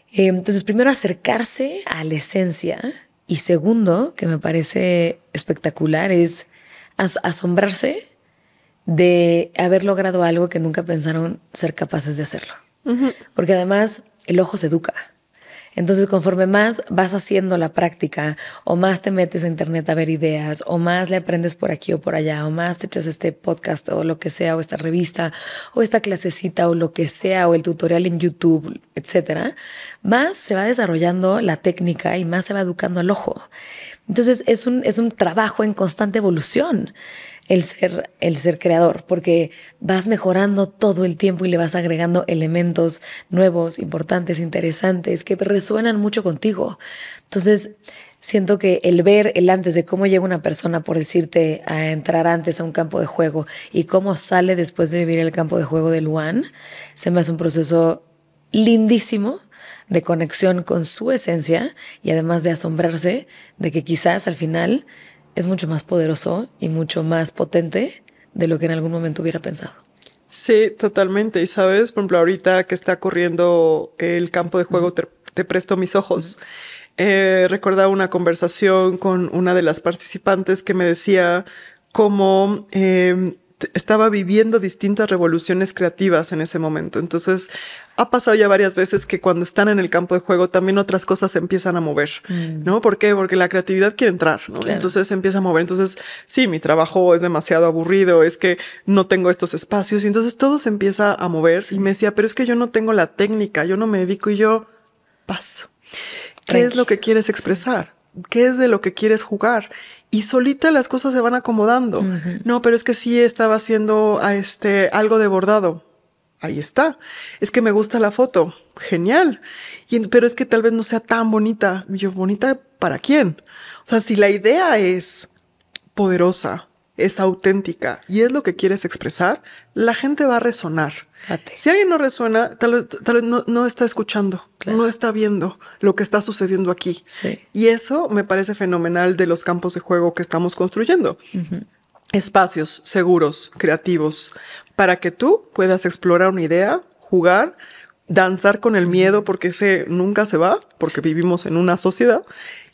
Eh, entonces, primero acercarse a la esencia y segundo, que me parece espectacular, es asombrarse de haber logrado algo que nunca pensaron ser capaces de hacerlo. Porque además el ojo se educa. Entonces, conforme más vas haciendo la práctica, o más te metes a internet a ver ideas, o más le aprendes por aquí o por allá, o más te echas este podcast o lo que sea, o esta revista, o esta clasecita, o lo que sea, o el tutorial en YouTube, etcétera, más se va desarrollando la técnica y más se va educando el ojo. Entonces, es un, es un trabajo en constante evolución el ser, el ser creador, porque vas mejorando todo el tiempo y le vas agregando elementos nuevos, importantes, interesantes, que resuenan mucho contigo. Entonces, siento que el ver el antes de cómo llega una persona, por decirte, a entrar antes a un campo de juego y cómo sale después de vivir el campo de juego del Luán se me hace un proceso lindísimo de conexión con su esencia y además de asombrarse de que quizás al final es mucho más poderoso y mucho más potente de lo que en algún momento hubiera pensado. Sí, totalmente. Y sabes, por ejemplo, ahorita que está corriendo el campo de juego, te, presto mis ojos. Eh, recordaba una conversación con una de las participantes que me decía cómo em, este, estaba viviendo distintas revoluciones creativas en ese momento. Entonces, ha pasado ya varias veces que cuando están en el campo de juego también otras cosas se empiezan a mover, mm. ¿no? ¿Por qué? Porque la creatividad quiere entrar, Entonces se empieza a mover. Entonces, sí, mi trabajo es demasiado aburrido, es que no tengo estos espacios. Y entonces todo se empieza a mover. Y me decía, pero es que yo no tengo la técnica, yo no me dedico y yo paso. ¿Qué es lo que quieres expresar? ¿Qué es de lo que quieres jugar? y solita las cosas se van acomodando. No, pero es que sí estaba haciendo a ah, este, algo de bordado. Ahí está. Es que me gusta la foto. Genial. Y, pero es que tal vez no sea tan bonita. yo, bonita para quién? O sea, si la idea es poderosa, es auténtica y es lo que quieres expresar, la gente va a resonar. Si alguien no resuena, tal vez, no, está escuchando, no está viendo lo que está sucediendo aquí. Y eso me parece fenomenal de los campos de juego que estamos construyendo. Espacios seguros, creativos, para que tú puedas explorar una idea, jugar, danzar con el miedo porque ese nunca se va, porque vivimos en una sociedad,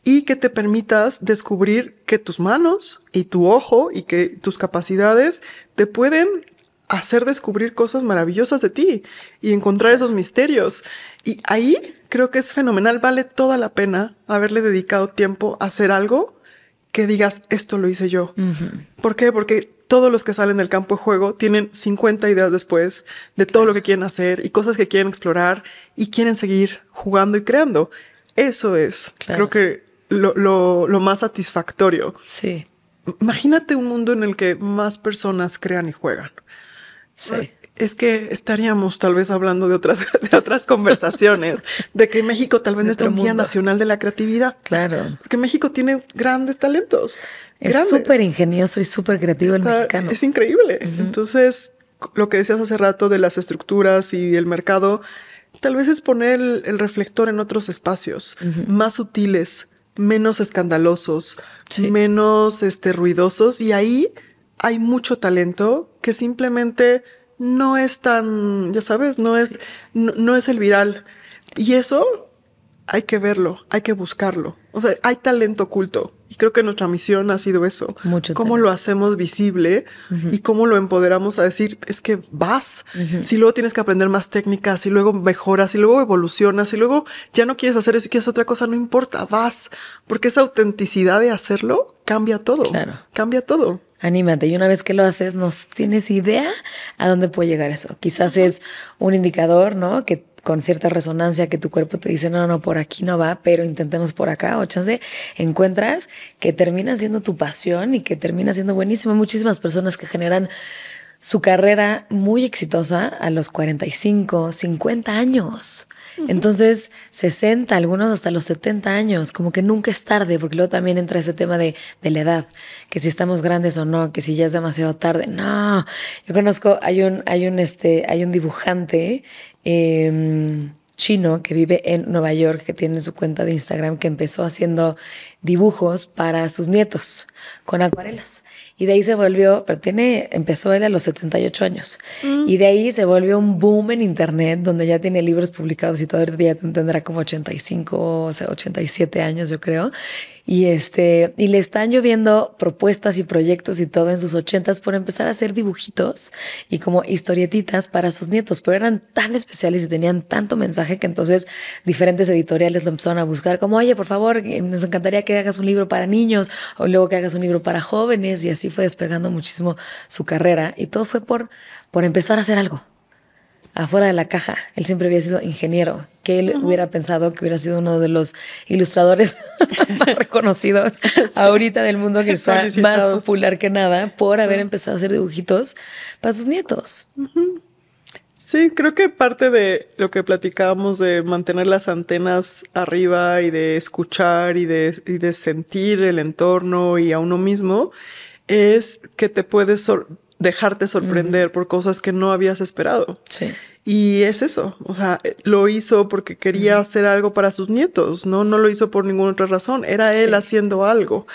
y que te permitas descubrir que tus manos y tu ojo y que tus capacidades te pueden hacer descubrir cosas maravillosas de ti y encontrar esos misterios. Y ahí creo que es fenomenal, vale toda la pena haberle dedicado tiempo a hacer algo que digas, esto lo hice yo. ¿Por qué? Porque todos los que salen del campo de juego tienen 50 ideas después de todo lo que quieren hacer y cosas que quieren explorar y quieren seguir jugando y creando. Eso es, creo que lo, lo más satisfactorio. Sí. Imagínate un mundo en el que más personas crean y juegan. Sí. Es que estaríamos tal vez hablando de otras, *laughs* otras conversaciones, de que México tal vez es un guía nacional de la creatividad. Claro. Porque México tiene grandes talentos. Es súper ingenioso y súper creativo el mexicano. Es increíble. Entonces, lo que decías hace rato de las estructuras y el mercado, tal vez es poner el, reflector en otros espacios más sutiles, menos escandalosos, menos este, ruidosos. Y ahí hay mucho talento que simplemente no es tan, ya sabes, no es, no, es el viral. Y eso hay que verlo, hay que buscarlo. O sea, hay talento oculto. Y creo que nuestra misión ha sido eso. Mucho cómo lo hacemos visible y cómo lo empoderamos a decir, es que vas. Si luego tienes que aprender más técnicas, si luego mejoras, si luego evolucionas, si luego ya no quieres hacer eso y quieres otra cosa, no importa, vas. Porque esa autenticidad de hacerlo cambia todo. Cambia todo. Anímate y una vez que lo haces, no tienes idea a dónde puede llegar eso. Quizás es un indicador, ¿no? Que con cierta resonancia que tu cuerpo te dice, no, no, por aquí no va, pero intentemos por acá, o chance, encuentras que termina siendo tu pasión y que termina siendo buenísimo. Muchísimas personas que generan su carrera muy exitosa a los 45, 50 años. Entonces, 60, algunos hasta los 70 años, como que nunca es tarde, porque luego también entra ese tema de, de la edad, que si estamos grandes o no, que si ya es demasiado tarde. No, yo conozco, hay un, hay un, este, hay un dibujante em, chino que vive en Nueva York, que tiene su cuenta de Instagram, que empezó haciendo dibujos para sus nietos con acuarelas. Y de ahí se volvió, pero tiene, empezó él a los 78 años. Mm. Y de ahí se volvió un boom en Internet, donde ya tiene libros publicados y todo, el día tendrá como 85, 87 años, yo creo. Y, este, y le están lloviendo propuestas y proyectos y todo en sus ochentas por empezar a hacer dibujitos y como historietitas para sus nietos, pero eran tan especiales y tenían tanto mensaje que entonces diferentes editoriales lo empezaron a buscar como, oye, por favor, eh, nos encantaría que hagas un libro para niños o luego que hagas un libro para jóvenes y así fue despegando muchísimo su carrera y todo fue por, por empezar a hacer algo afuera de la caja. Él siempre había sido ingeniero, que él hubiera pensado que hubiera sido uno de los ilustradores *laughs* más reconocidos *laughs* ahorita del mundo que está más popular que nada por haber empezado a hacer dibujitos para sus nietos. Sí, creo que parte de lo que platicábamos de mantener las antenas arriba y de escuchar y de, y de sentir el entorno y a uno mismo es que te puedes dejarte sorprender por cosas que no habías esperado. Sí. Y es eso, o sea, eh, lo hizo porque quería hacer algo para sus nietos, ¿no? No lo hizo por ninguna otra razón, era él haciendo algo.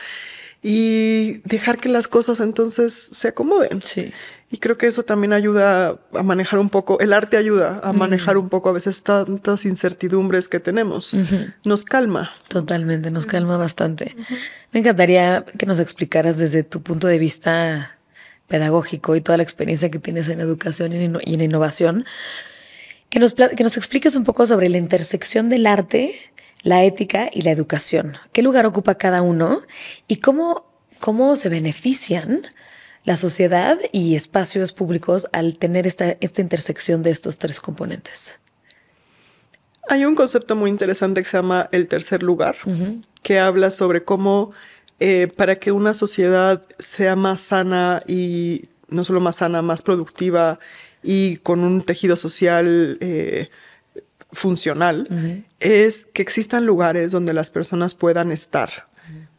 Y dejar que las cosas entonces se acomoden. Sí. Y creo que eso también ayuda a manejar un poco, el arte ayuda a manejar un poco a veces tantas incertidumbres que tenemos. Nos calma. Totalmente, nos calma bastante. Me encantaría que nos explicaras desde tu punto de vista pedagógico y toda la experiencia que tienes en educación y en, innovación, que nos, que nos expliques un poco sobre la intersección del arte, la ética y la educación. ¿Qué lugar ocupa cada uno y cómo, cómo se benefician la sociedad y espacios públicos al tener esta, intersección de estos tres componentes? Hay un concepto muy interesante que se llama el tercer lugar, que habla sobre cómo eh, para que una sociedad sea más sana y no solo más sana, más productiva y con un tejido social eh, funcional, es que existan lugares donde las personas puedan estar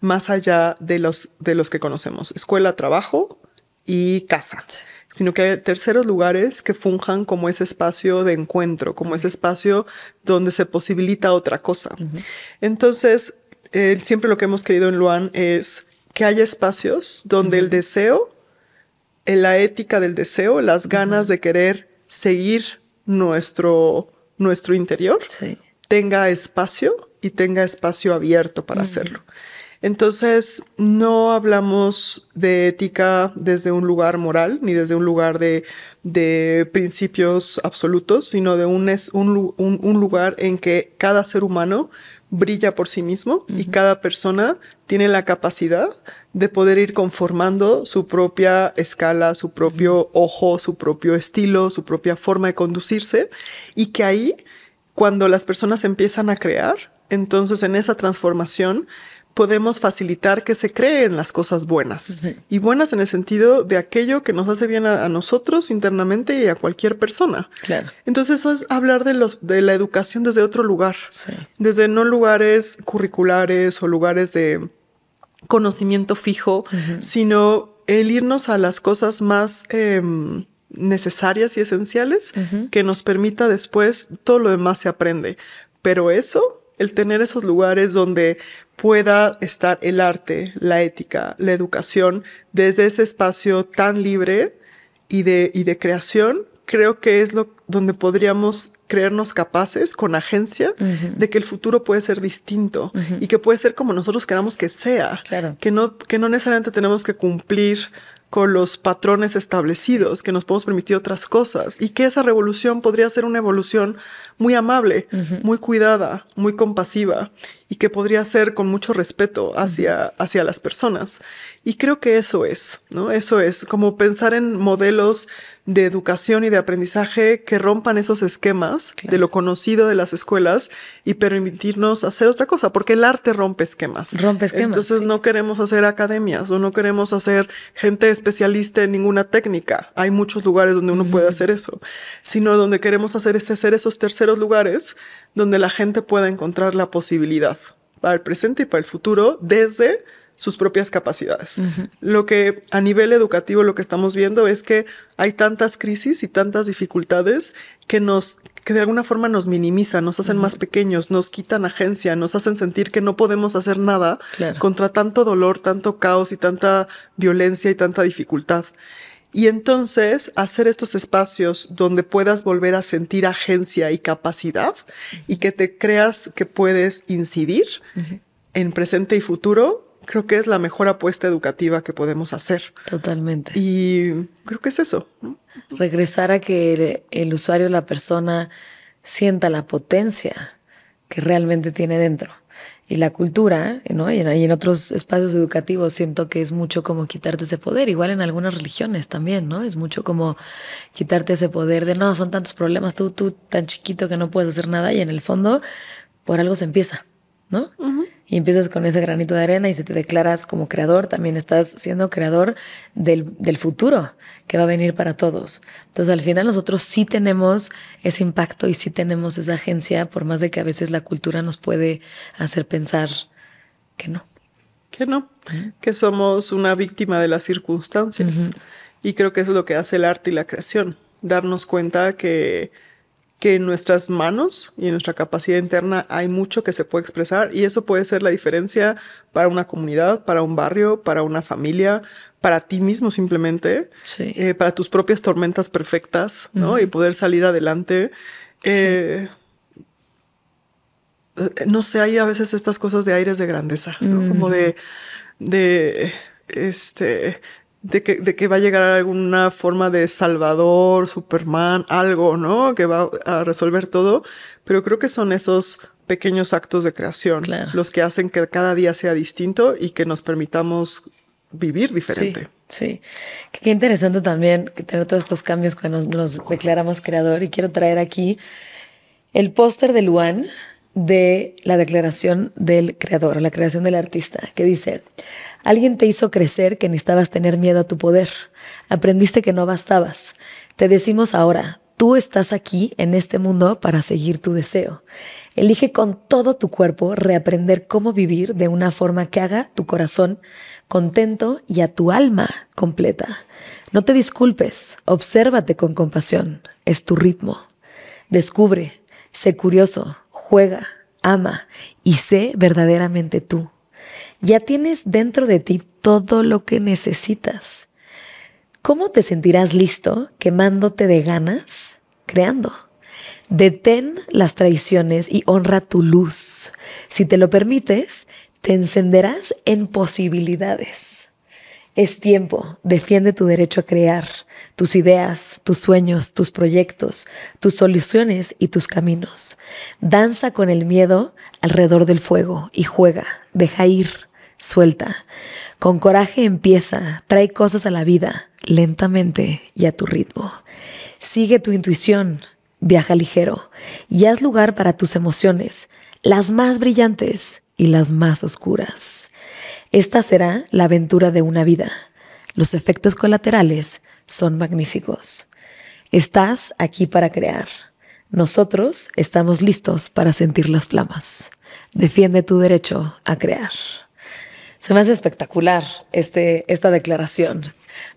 más allá de los, de los que conocemos, escuela, trabajo y casa sino que hay terceros lugares que funjan como ese espacio de encuentro, como ese espacio donde se posibilita otra cosa. Entonces, siempre lo que hemos querido en Luan es que haya espacios donde el deseo, la ética del deseo, las ganas de querer seguir nuestro, nuestro interior, tenga espacio y tenga espacio abierto para hacerlo. Entonces, no hablamos de ética desde un lugar moral, ni desde un lugar de, principios absolutos, sino de un, un, lugar en que cada ser humano brilla por sí mismo y cada persona tiene la capacidad de poder ir conformando su propia escala, su propio ojo, su propio estilo, su propia forma de conducirse y que ahí, cuando las personas empiezan a crear, entonces en esa transformación podemos facilitar que se creen las cosas buenas. Y buenas en el sentido de aquello que nos hace bien a, nosotros internamente y a cualquier persona. Claro. Entonces eso es hablar de, los, de la educación desde otro lugar. Desde no lugares curriculares o lugares de conocimiento fijo, sino el irnos a las cosas más... Em, necesarias y esenciales que nos permita después todo lo demás se aprende. Pero eso, el tener esos lugares donde pueda estar el arte, la ética, la educación desde ese espacio tan libre y de, de creación, creo que es lo donde podríamos creernos capaces con agencia de que el futuro puede ser distinto y que puede ser como nosotros queramos que sea, que, no, que no necesariamente tenemos que cumplir con los patrones establecidos, que nos podemos permitir otras cosas y que esa revolución podría ser una evolución muy amable, muy cuidada, muy compasiva y que podría ser con mucho respeto hacia, hacia las personas. Y creo que eso es, ¿no? Eso es como pensar en modelos de educación y de aprendizaje que rompan esos esquemas de lo conocido de las escuelas y permitirnos hacer otra cosa, porque el arte rompe esquemas. Rompe esquemas. Entonces no queremos hacer academias o no queremos hacer gente especialista en ninguna técnica. Hay muchos lugares donde uno puede hacer eso, sino donde queremos hacer es hacer esos terceros lugares donde la gente pueda encontrar la posibilidad para el presente y para el futuro desde sus propias capacidades. Lo que a nivel educativo lo que estamos viendo es que hay tantas crisis y tantas dificultades que nos que de alguna forma nos minimizan, nos hacen más pequeños, nos quitan agencia, nos hacen sentir que no podemos hacer nada contra tanto dolor, tanto caos y tanta violencia y tanta dificultad. Y entonces hacer estos espacios donde puedas volver a sentir agencia y capacidad y que te creas que puedes incidir en presente y futuro creo que es la mejor apuesta educativa que podemos hacer. Totalmente. Y creo que es eso. Regresar a que el, usuario, la persona, sienta la potencia que realmente tiene dentro. Y la cultura, ¿no? Y en, en otros espacios educativos siento que es mucho como quitarte ese poder, igual en algunas religiones también, ¿no? Es mucho como quitarte ese poder de, no, son tantos problemas, tú, tú tan chiquito que no puedes hacer nada y en el fondo por algo se empieza, ¿no? Ajá y empiezas con ese granito de arena y si te declaras como creador, también estás siendo creador del, futuro que va a venir para todos. Entonces al final nosotros sí tenemos ese impacto y sí tenemos esa agencia, por más de que a veces la cultura nos puede hacer pensar que no. Que no, que somos una víctima de las circunstancias. Y creo que eso es lo que hace el arte y la creación, darnos cuenta que que en nuestras manos y en nuestra capacidad interna hay mucho que se puede expresar y eso puede ser la diferencia para una comunidad, para un barrio, para una familia, para ti mismo simplemente, eh, para tus propias tormentas perfectas, ¿no? Y poder salir adelante. Eh, eh, no sé, hay a veces estas cosas de aires de grandeza, ¿no? Mm. Como de, de, este, de que, va a llegar alguna forma de Salvador, Superman, algo, ¿no? Que va a resolver todo, pero creo que son esos pequeños actos de creación los que hacen que cada día sea distinto y que nos permitamos vivir diferente. Sí, sí. Qué, interesante también tener todos estos cambios cuando nos, nos declaramos creador y quiero traer aquí el póster de Luan de la declaración del creador, la creación del artista, que dice, Alguien te hizo crecer que necesitabas tener miedo a tu poder. Aprendiste que no bastabas. Te decimos ahora, tú estás aquí en este mundo para seguir tu deseo. Elige con todo tu cuerpo reaprender cómo vivir de una forma que haga tu corazón contento y a tu alma completa. No te disculpes, obsérvate con compasión, es tu ritmo. Descubre, sé curioso, juega, ama y sé verdaderamente tú. Ya tienes dentro de ti todo lo que necesitas. ¿Cómo te sentirás listo quemándote de ganas creando? Detén las traiciones y honra tu luz. Si te lo permites, te encenderás en posibilidades. Es tiempo, defiende tu derecho a crear, tus ideas, tus sueños, tus proyectos, tus soluciones y tus caminos. Danza con el miedo alrededor del fuego y juega, deja ir, suelta. Con coraje empieza, trae cosas a la vida, lentamente y a tu ritmo. Sigue tu intuición, viaja ligero y haz lugar para tus emociones, las más brillantes y las más oscuras. Esta será la aventura de una vida. Los efectos colaterales son magníficos. Estás aquí para crear. Nosotros estamos listos para sentir las flamas. Defiende tu derecho a crear. Se me hace espectacular este, esta declaración,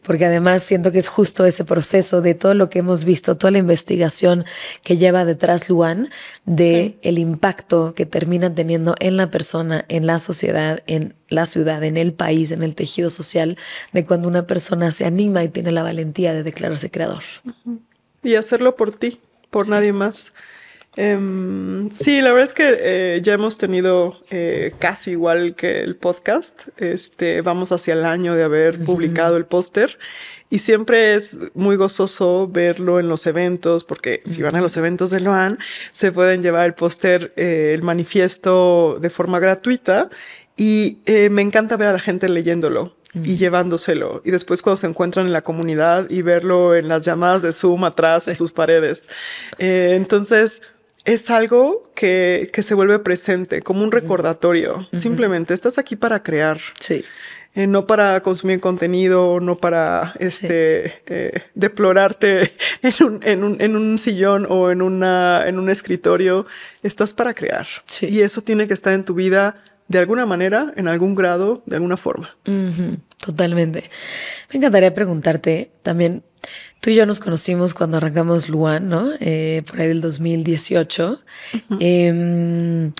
porque además siento que es justo ese proceso de todo lo que hemos visto, toda la investigación que lleva detrás Luan, de el impacto que termina teniendo en la persona, en la sociedad, en la ciudad, en el país, en el tejido social, de cuando una persona se anima y tiene la valentía de declararse creador. Y hacerlo por ti, por nadie más. Em, sí, la verdad es que eh, ya hemos tenido eh, casi igual que el podcast. Este, vamos hacia el año de haber publicado el póster y siempre es muy gozoso verlo en los eventos porque si van a los eventos de Loan se pueden llevar el póster, eh, el manifiesto de forma gratuita y me encanta ver a la gente leyéndolo y llevándoselo. Y después cuando se encuentran en la comunidad y verlo en las llamadas de Zoom atrás, en sus paredes. entonces, es algo que, se vuelve presente, como un recordatorio. Simplemente estás aquí para crear. Sí. Eh, no para consumir contenido, no para este, eh, deplorarte *laughs* en un, sillón o en, una, en un escritorio. Estás para crear. Y eso tiene que estar en tu vida de alguna manera, en algún grado, de alguna forma. Totalmente. Me encantaría preguntarte también Tú y yo nos conocimos cuando arrancamos Luan, ¿no? Eh, por ahí del 2018. Em,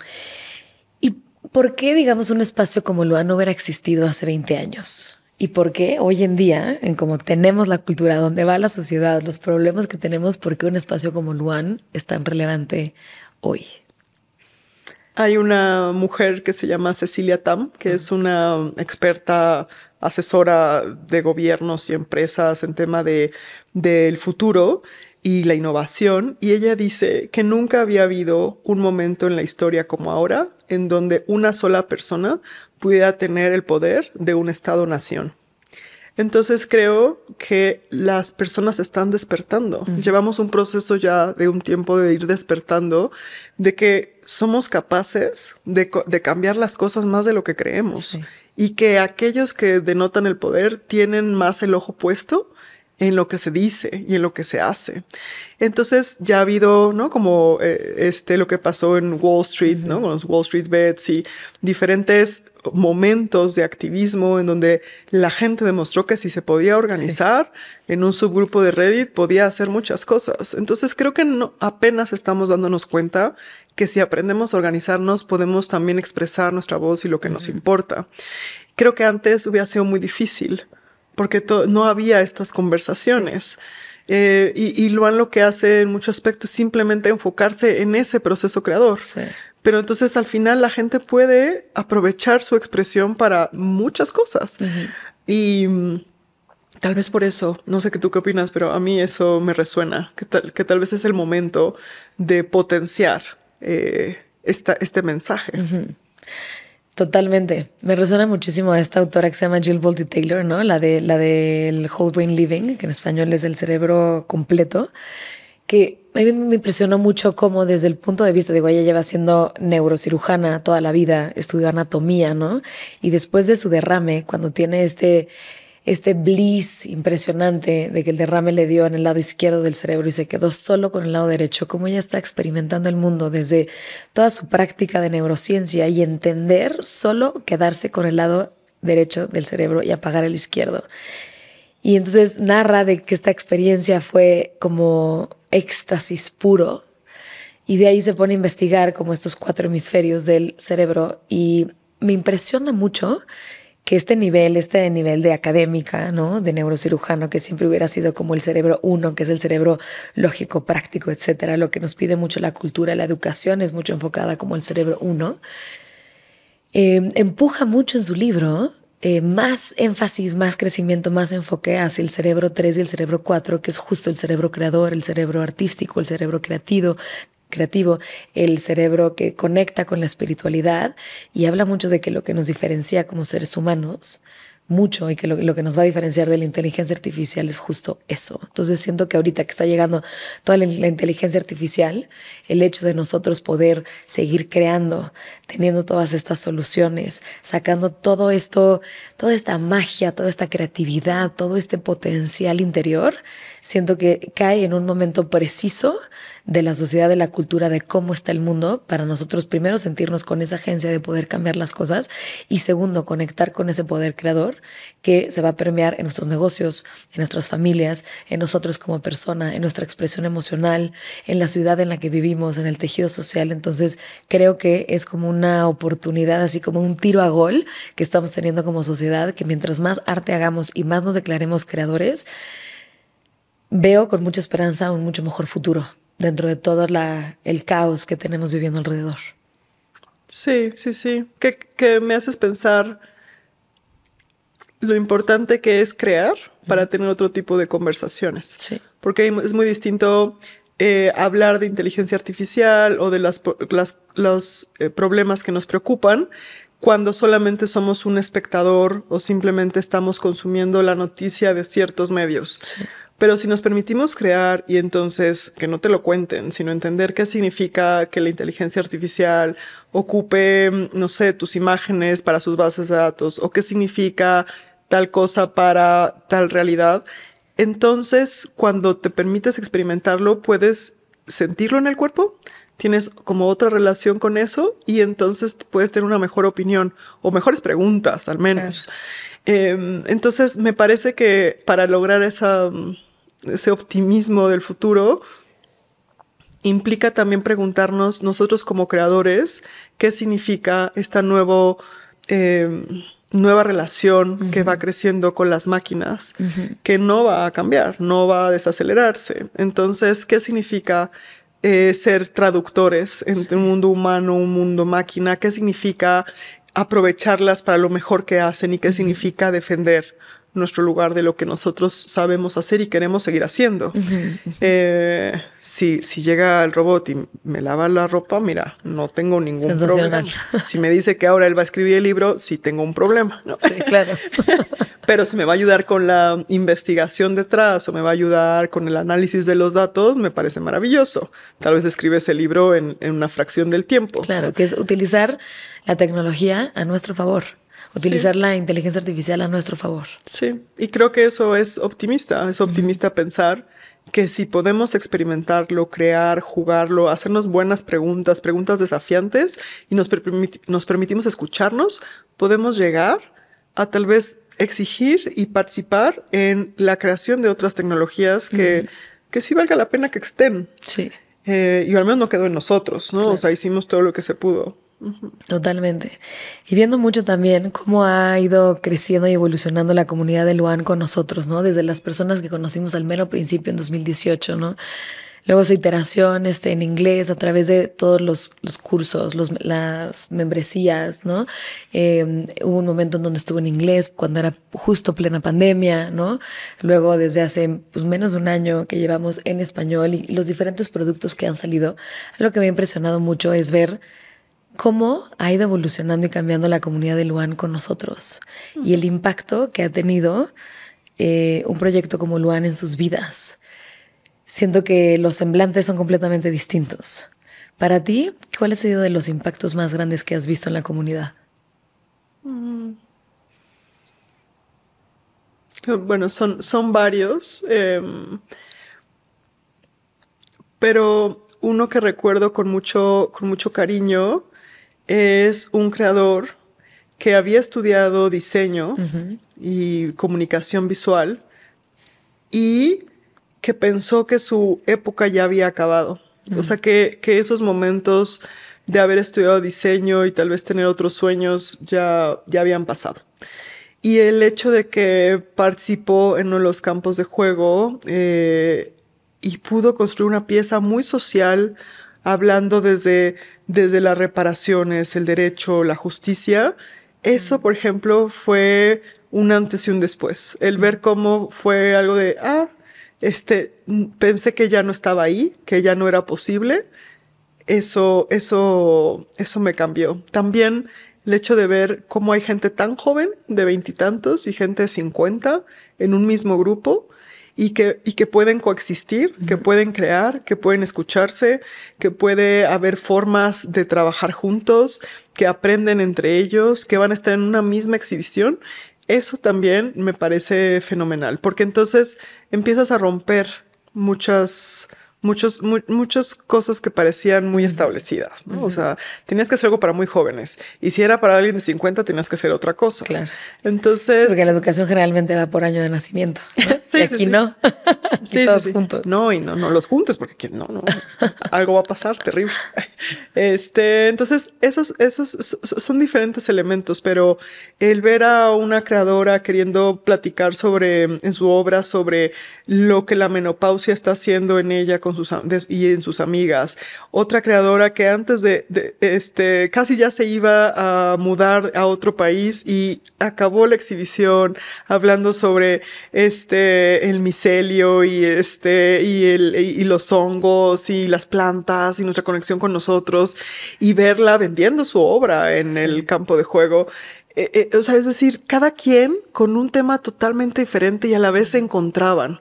¿Y por qué, digamos, un espacio como Luan no hubiera existido hace 20 años? ¿Y por qué hoy en día, en cómo tenemos la cultura, dónde va la sociedad, los problemas que tenemos, por qué un espacio como Luan es tan relevante hoy? Hay una mujer que se llama Cecilia Tam, que es una experta asesora de gobiernos y empresas en tema de, del futuro y la innovación, y ella dice que nunca había habido un momento en la historia como ahora en donde una sola persona pudiera tener el poder de un Estado-nación. Entonces creo que las personas están despertando. Llevamos un proceso ya de un tiempo de ir despertando, de que somos capaces de, de cambiar las cosas más de lo que creemos y que aquellos que denotan el poder tienen más el ojo puesto en lo que se dice y en lo que se hace. Entonces ya ha habido, ¿no? Como eh, este, lo que pasó en Wall Street, ¿no? Con los Wall Street Bets y diferentes momentos de activismo en donde la gente demostró que si se podía organizar en un subgrupo de Reddit podía hacer muchas cosas. Entonces creo que apenas estamos dándonos cuenta que si aprendemos a organizarnos podemos también expresar nuestra voz y lo que nos importa. Creo que antes hubiera sido muy difícil porque no había estas conversaciones. Eh, y, y lo que hace en muchos aspectos es simplemente enfocarse en ese proceso creador. Sí. Pero entonces al final la gente puede aprovechar su expresión para muchas cosas. Y mm, tal vez por eso, no sé qué tú qué opinas, pero a mí eso me resuena, que tal, vez es el momento de potenciar eh, esta, este mensaje. Totalmente. Me resuena muchísimo a esta autora que se llama Jill Bolte Taylor, ¿no? La de la del whole brain living, que en español es el cerebro completo, que a mí me impresionó mucho cómo desde el punto de vista, de ella lleva siendo neurocirujana toda la vida, estudió anatomía, ¿no? Y después de su derrame, cuando tiene este, este bliss impresionante de que el derrame le dio en el lado izquierdo del cerebro y se quedó solo con el lado derecho, cómo ella está experimentando el mundo desde toda su práctica de neurociencia y entender solo quedarse con el lado derecho del cerebro y apagar el izquierdo. Y entonces narra de que esta experiencia fue como éxtasis puro. Y de ahí se pone a investigar como estos cuatro hemisferios del cerebro y me impresiona mucho que este nivel, este nivel de académica, ¿no? De neurocirujano, que siempre hubiera sido como el cerebro uno, que es el cerebro lógico, práctico, etcétera, lo que nos pide mucho la cultura, la educación es mucho enfocada como el cerebro uno, eh, empuja mucho en su libro eh, más énfasis, más crecimiento, más enfoque hacia el cerebro 3 y el cerebro 4, que es justo el cerebro creador, el cerebro artístico, el cerebro creativo, creativo, el cerebro que conecta con la espiritualidad y habla mucho de que lo que nos diferencia como seres humanos mucho y que lo, que nos va a diferenciar de la inteligencia artificial es justo eso. Entonces siento que ahorita que está llegando toda la inteligencia artificial, el hecho de nosotros poder seguir creando, teniendo todas estas soluciones, sacando todo esto, toda esta magia, toda esta creatividad, todo este potencial interior, siento que cae en un momento preciso de la sociedad, de la cultura, de cómo está el mundo, para nosotros primero sentirnos con esa agencia de poder cambiar las cosas y segundo conectar con ese poder creador que se va a premiar en nuestros negocios, en nuestras familias, en nosotros como persona, en nuestra expresión emocional, en la ciudad en la que vivimos, en el tejido social. Entonces creo que es como una oportunidad, así como un tiro a gol que estamos teniendo como sociedad, que mientras más arte hagamos y más nos declaremos creadores, veo con mucha esperanza un mucho mejor futuro dentro de todo el caos que tenemos viviendo alrededor. Sí, sí, sí. Que, me haces pensar lo importante que es crear para tener otro tipo de conversaciones. Sí. Porque es muy distinto eh, hablar de inteligencia artificial o de los eh, problemas que nos preocupan cuando solamente somos un espectador o simplemente estamos consumiendo la noticia de ciertos medios. Sí pero si nos permitimos crear y entonces que no te lo cuenten, sino entender qué significa que la inteligencia artificial ocupe, no sé, tus imágenes para sus bases de datos o qué significa tal cosa para tal realidad, entonces cuando te permites experimentarlo puedes sentirlo en el cuerpo, tienes como otra relación con eso y entonces puedes tener una mejor opinión o mejores preguntas al menos. Em, entonces me parece que para lograr esa mm, ese optimismo del futuro, implica también preguntarnos nosotros como creadores qué significa esta em, nueva relación que va creciendo con las máquinas, que no va a cambiar, no va a desacelerarse. Entonces, ¿qué significa eh, ser traductores entre un mundo humano, un mundo máquina? ¿Qué significa aprovecharlas para lo mejor que hacen y qué significa defender nuestro lugar de lo que nosotros sabemos hacer y queremos seguir haciendo. Eh, si, si llega el robot y me lava la ropa, mira, no tengo ningún problema. Si me dice que ahora él va a escribir el libro, sí tengo un problema. claro. *laughs* Pero si me va a ayudar con la investigación detrás o me va a ayudar con el análisis de los datos, me parece maravilloso. Tal vez escribe ese libro en, en una fracción del tiempo. Claro, que es utilizar la tecnología a nuestro favor utilizar la inteligencia artificial a nuestro favor. Sí, y creo que eso es optimista, es optimista pensar que si podemos experimentarlo, crear, jugarlo, hacernos buenas preguntas, preguntas desafiantes y nos, nos permitimos escucharnos, podemos llegar a tal vez exigir y participar en la creación de otras tecnologías que, sí valga la pena que estén. Sí. Eh, y al menos no quedó en nosotros, ¿no? O sea, hicimos todo lo que se pudo. Totalmente. Y viendo mucho también cómo ha ido creciendo y evolucionando la comunidad de Luan con nosotros, ¿no? Desde las personas que conocimos al mero principio en 2018, ¿no? Luego su iteración este, en inglés a través de todos los, cursos, las membresías, ¿no? Em, hubo un momento en donde estuvo en inglés cuando era justo plena pandemia, ¿no? Luego desde hace pues, menos de un año que llevamos en español y los diferentes productos que han salido. Lo que me ha impresionado mucho es ver cómo ha ido evolucionando y cambiando la comunidad de Luan con nosotros y el impacto que ha tenido eh, un proyecto como Luan en sus vidas. Siento que los semblantes son completamente distintos. Para ti, ¿cuál ha sido de los impactos más grandes que has visto en la comunidad? Mm. Bueno, son, son varios, em, pero uno que recuerdo con mucho, con mucho cariño es un creador que había estudiado diseño y comunicación visual y que pensó que su época ya había acabado. O sea, que, que, esos momentos de haber estudiado diseño y tal vez tener otros sueños ya, ya habían pasado. Y el hecho de que participó en uno los campos de juego eh, y pudo construir una pieza muy social, hablando desde, desde las reparaciones, el derecho, la justicia. Eso, por ejemplo, fue un antes y un después. El ver cómo fue algo de, ah, este, mm, pensé que ya no estaba ahí, que ya no era posible. Eso, eso, eso me cambió. También el hecho de ver cómo hay gente tan joven, de veintitantos, y, y gente de cincuenta en un mismo grupo, y que, y que pueden coexistir, que pueden crear, que pueden escucharse, que puede haber formas de trabajar juntos, que aprenden entre ellos, que van a estar en una misma exhibición. Eso también me parece fenomenal, porque entonces empiezas a romper muchas muchas cosas que parecían muy establecidas, ¿no? O sea, tenías que hacer algo para muy jóvenes. Y si era para alguien de 50, tenías que hacer otra cosa. Claro. Entonces. porque la educación generalmente va por año de nacimiento. ¿no? *laughs* sí, y aquí no. sí, *laughs* juntos. No, y no, no los juntos, porque no, no. Algo va a pasar terrible. *laughs* Este, entonces, esos, esos son diferentes elementos, pero el ver a una creadora queriendo platicar sobre, en su obra, sobre lo que la menopausia está haciendo en ella con y en sus amigas. Otra creadora que antes de, este, casi ya se iba a mudar a otro país y acabó la exhibición hablando sobre este, el micelio y este, y el, los hongos y las plantas y nuestra conexión con nosotros y verla vendiendo su obra en el campo de juego. Eh, eh, o sea, es decir, cada quien con un tema totalmente diferente y a la vez se encontraban.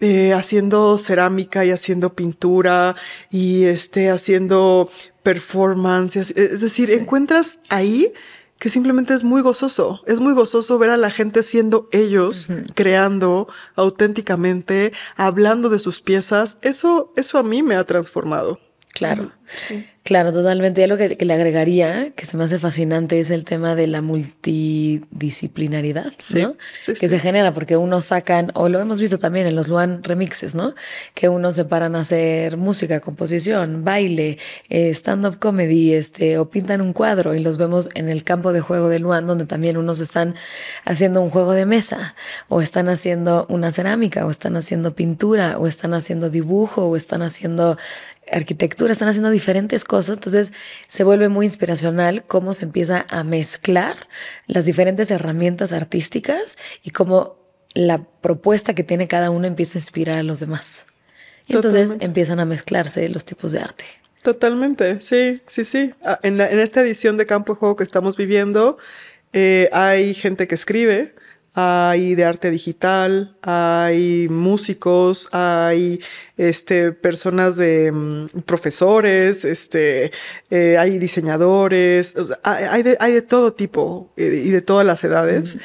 Eh, haciendo cerámica y haciendo pintura y este, haciendo performances. Es decir, encuentras ahí que simplemente es muy gozoso. Es muy gozoso ver a la gente siendo ellos, creando auténticamente, hablando de sus piezas. Eso, eso a mí me ha transformado. Claro. Sí. Claro, totalmente. Y algo que, le agregaría, que se me hace fascinante, es el tema de la multidisciplinaridad, ¿no? que se genera porque unos sacan, o lo hemos visto también en los Luan remixes, ¿no? Que unos se paran a hacer música, composición, baile, eh, stand-up comedy, este, o pintan un cuadro y los vemos en el campo de juego de Luan, donde también unos están haciendo un juego de mesa, o están haciendo una cerámica, o están haciendo pintura, o están haciendo dibujo, o están haciendo arquitectura, están haciendo diferentes cosas entonces se vuelve muy inspiracional cómo se empieza a mezclar las diferentes herramientas artísticas y cómo la propuesta que tiene cada uno empieza a inspirar a los demás. Y entonces empiezan a mezclarse los tipos de arte. Totalmente, sí, sí, sí. Ah, en, esta edición de Campo de Juego que estamos viviendo, eh, hay gente que escribe, hay de arte digital, hay músicos, hay este, personas de mm, profesores, este, eh, hay diseñadores, hay, de, todo tipo eh, y de todas las edades.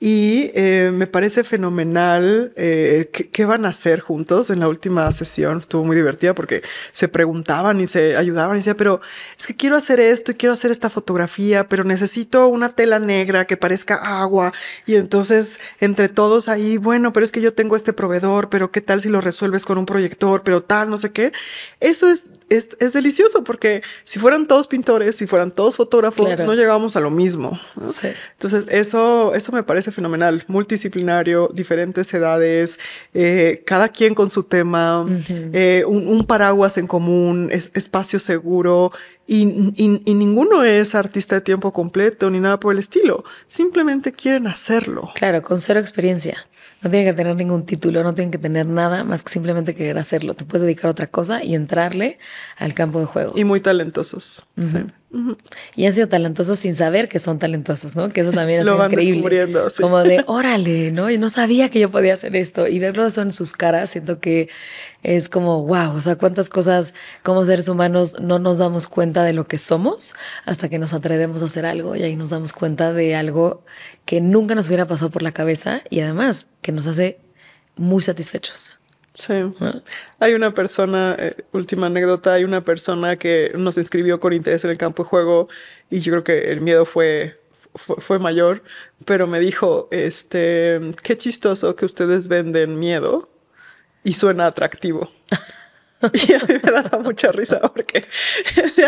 Y eh, me parece fenomenal eh, ¿qué, van a hacer juntos en la última sesión. Estuvo muy divertida porque se preguntaban y se ayudaban y decía, pero es que quiero hacer esto y quiero hacer esta fotografía, pero necesito una tela negra que parezca agua. Y entonces entre todos ahí, bueno, pero es que yo tengo este proveedor, pero qué tal si lo resuelves con un proyector, pero tal, no sé qué. Eso es es, es, delicioso porque si fueran todos pintores, si fueran todos fotógrafos, no llegábamos a lo mismo. Entonces, eso, eso me parece fenomenal. Multidisciplinario, diferentes edades, eh, cada quien con su tema, eh, un, paraguas en común, espacio seguro. Y, y, ninguno es artista de tiempo completo ni nada por el estilo. Simplemente quieren hacerlo. Claro, con cero experiencia. No tienen que tener ningún título, no tienen que tener nada más que simplemente querer hacerlo. Te puedes dedicar a otra cosa y entrarle al campo de juego. Y muy talentosos. Y han sido talentosos sin saber que son talentosos, ¿no? Que eso también es *laughs* increíble. Como de, *laughs* órale, ¿no? Y no sabía que yo podía hacer esto. Y verlo eso en sus caras, siento que es como, wow, o sea, cuántas cosas como seres humanos no nos damos cuenta de lo que somos hasta que nos atrevemos a hacer algo y ahí nos damos cuenta de algo que nunca nos hubiera pasado por la cabeza y además que nos hace muy satisfechos. Sí. Ah. Hay una persona, eh, última anécdota, hay una persona que nos inscribió con interés en el campo de juego y yo creo que el miedo fue, fue, mayor, pero me dijo, este, qué chistoso que ustedes venden miedo y suena atractivo. *laughs* y a mí me da mucha risa porque *laughs*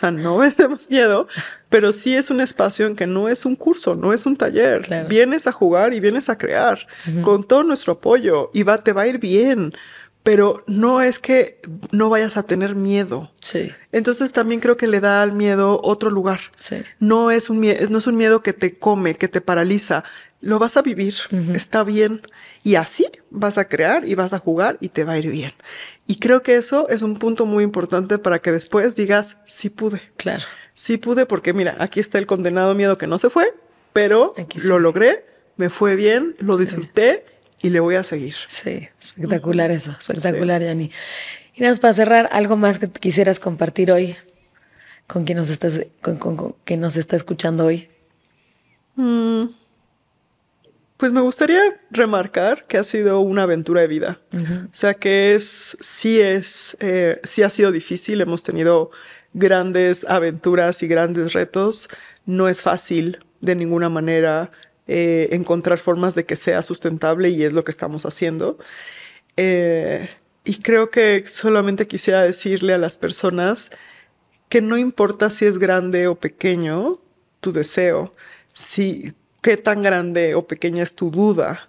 sea, no tenemos miedo, pero sí es un espacio en que no es un curso, no es un taller. Vienes a jugar y vienes a crear con todo nuestro apoyo y te va a ir bien pero no es que no vayas a tener miedo. Sí. Entonces también creo que le da al miedo otro lugar. Sí. No es un miedo, que te come, que te paraliza. Lo vas a vivir, está bien. Y así vas a crear y vas a jugar y te va a ir bien. Y creo que eso es un punto muy importante para que después digas, sí pude. Claro. Sí pude porque mira, aquí está el condenado miedo que no se fue, pero lo logré, me fue bien, lo disfruté y le voy a seguir. Sí, espectacular eso, espectacular, Yani. Y nada más para cerrar, algo más que quisieras compartir hoy con quien nos con, nos está escuchando hoy. Mm. Pues me gustaría remarcar que ha sido una aventura de vida. O sea que es, sí es, eh, sí ha sido difícil, hemos tenido grandes aventuras y grandes retos. No es fácil de ninguna manera eh, encontrar formas de que sea sustentable y es lo que estamos haciendo. Eh, y creo que solamente quisiera decirle a las personas que no importa si es grande o pequeño tu deseo, si qué tan grande o pequeña es tu duda,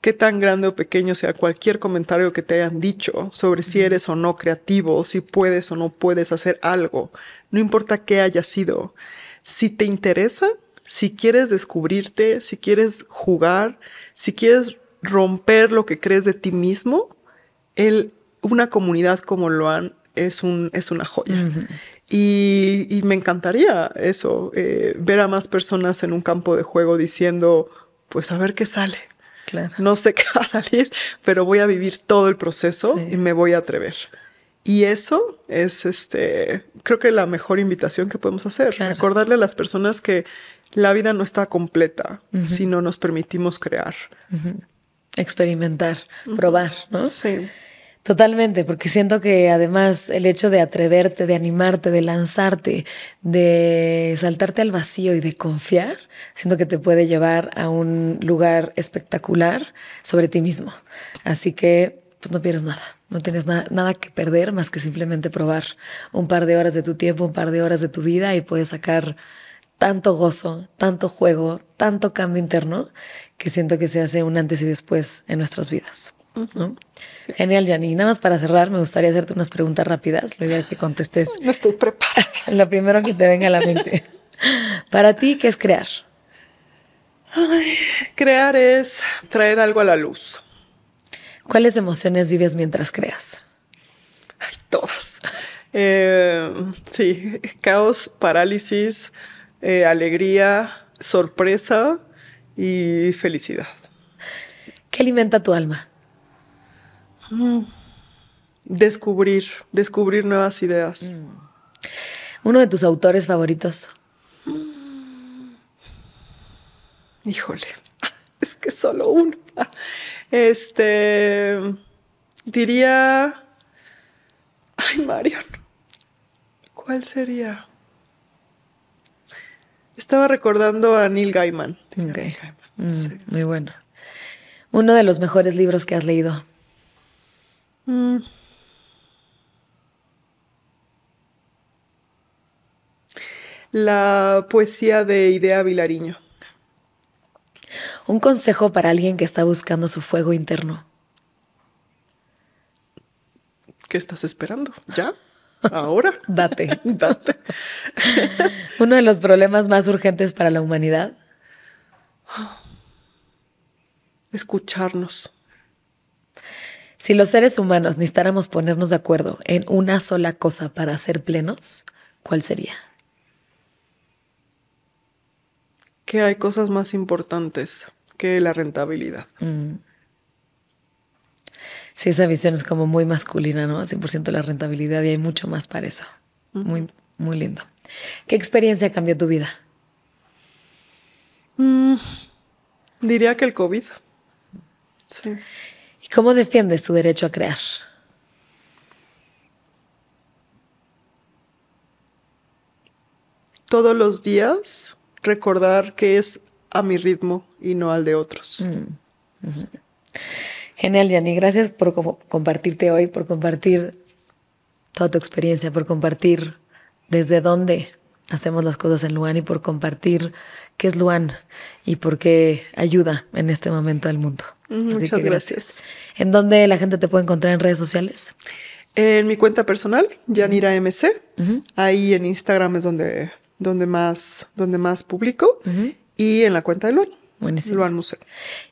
qué tan grande o pequeño sea cualquier comentario que te hayan dicho sobre si eres o no creativo, si puedes o no puedes hacer algo, no importa qué haya sido. Si te interesa, si quieres descubrirte, si quieres jugar, si quieres romper lo que crees de ti mismo, el, una comunidad como Loan es, un, es una joya. Y, me encantaría eso, eh, ver a más personas en un campo de juego diciendo, pues a ver qué sale. Claro. No sé *laughs* qué va a salir, pero voy a vivir todo el proceso y me voy a atrever. Y eso es, este, creo que la mejor invitación que podemos hacer. Recordarle a las personas que la vida no está completa si no nos permitimos crear. Experimentar, probar, ¿no? Sí. Totalmente, porque siento que además el hecho de atreverte, de animarte, de lanzarte, de saltarte al vacío y de confiar, siento que te puede llevar a un lugar espectacular sobre ti mismo. Así que pues no pierdes nada, no tienes nada que perder más que simplemente probar un par de horas de tu tiempo, un par de horas de tu vida y puedes sacar tanto gozo, tanto juego, tanto cambio interno que siento que se hace un antes y después en nuestras vidas. Genial, Yanni. Nada más para cerrar, me gustaría hacerte unas preguntas rápidas. Lo ideal es que contestes. No estoy preparada. *laughs* Lo primero que te venga a la mente. para ti, ¿qué es crear? crear es traer algo a la luz. ¿Cuáles emociones vives mientras creas? Ay, todas. Eh, sí, caos, parálisis, eh, alegría, sorpresa y felicidad. ¿Qué alimenta tu alma? Descubrir, descubrir nuevas ideas. Mm. ¿Uno de tus autores favoritos? Mm. Híjole, *laughs* es que solo uno. Este, diría... Ay, Marion, ¿cuál sería? Estaba recordando a Neil Gaiman. Okay. Mm, muy bueno. Uno de los mejores libros que has leído. Mm. La poesía de Idea Vilariño. Un consejo para alguien que está buscando su fuego interno. ¿Qué estás esperando? ¿Ya? ¿Ahora? *laughs* Date. *laughs* Date. *laughs* Uno de los problemas más urgentes para la humanidad. Escucharnos. Si los seres humanos necesitáramos ponernos de acuerdo en una sola cosa para ser plenos, ¿cuál sería? Que hay cosas más importantes que la rentabilidad. Mm. Sí, esa visión es como muy masculina, ¿no? 100% la rentabilidad y hay mucho más para eso. Muy, muy lindo. ¿Qué experiencia cambió tu vida? Mm, diría que el COVID. Sí cómo defiendes tu derecho a crear? Todos los días recordar que es a mi ritmo y no al de otros. Mm, Genial, Yanni. Gracias por compartirte hoy, por compartir toda tu experiencia, por compartir desde dónde hacemos las cosas en Luan y por compartir qué es Luan y por qué ayuda en este momento al mundo. Muchas gracias. ¿En dónde la gente te puede encontrar en redes sociales? En mi cuenta personal, Yanira MC. Ahí en Instagram es donde, donde, más, donde más publico. Y en la cuenta de Luan. Buenísimo. Luan Museo.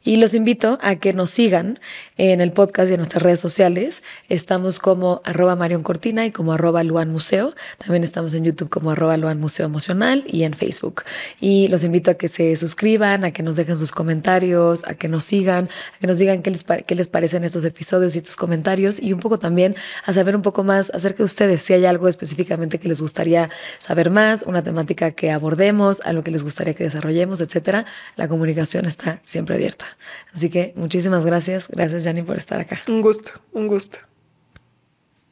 Y los invito a que nos sigan en el podcast y en nuestras redes sociales. Estamos como arroba Marion Cortina y como arroba Luan Museo. También estamos en YouTube como arroba Luan Museo Emocional y en Facebook. Y los invito a que se suscriban, a que nos dejen sus comentarios, a que nos sigan, a que nos digan qué les, qué les parecen estos episodios y tus comentarios. Y un poco también a saber un poco más acerca de ustedes, si hay algo específicamente que les gustaría saber más, una temática que abordemos, algo que les gustaría que desarrollemos, etcétera. La comunicación comunicación está siempre abierta. Así que muchísimas gracias. Gracias, Yanni, por estar acá. Un gusto, un gusto.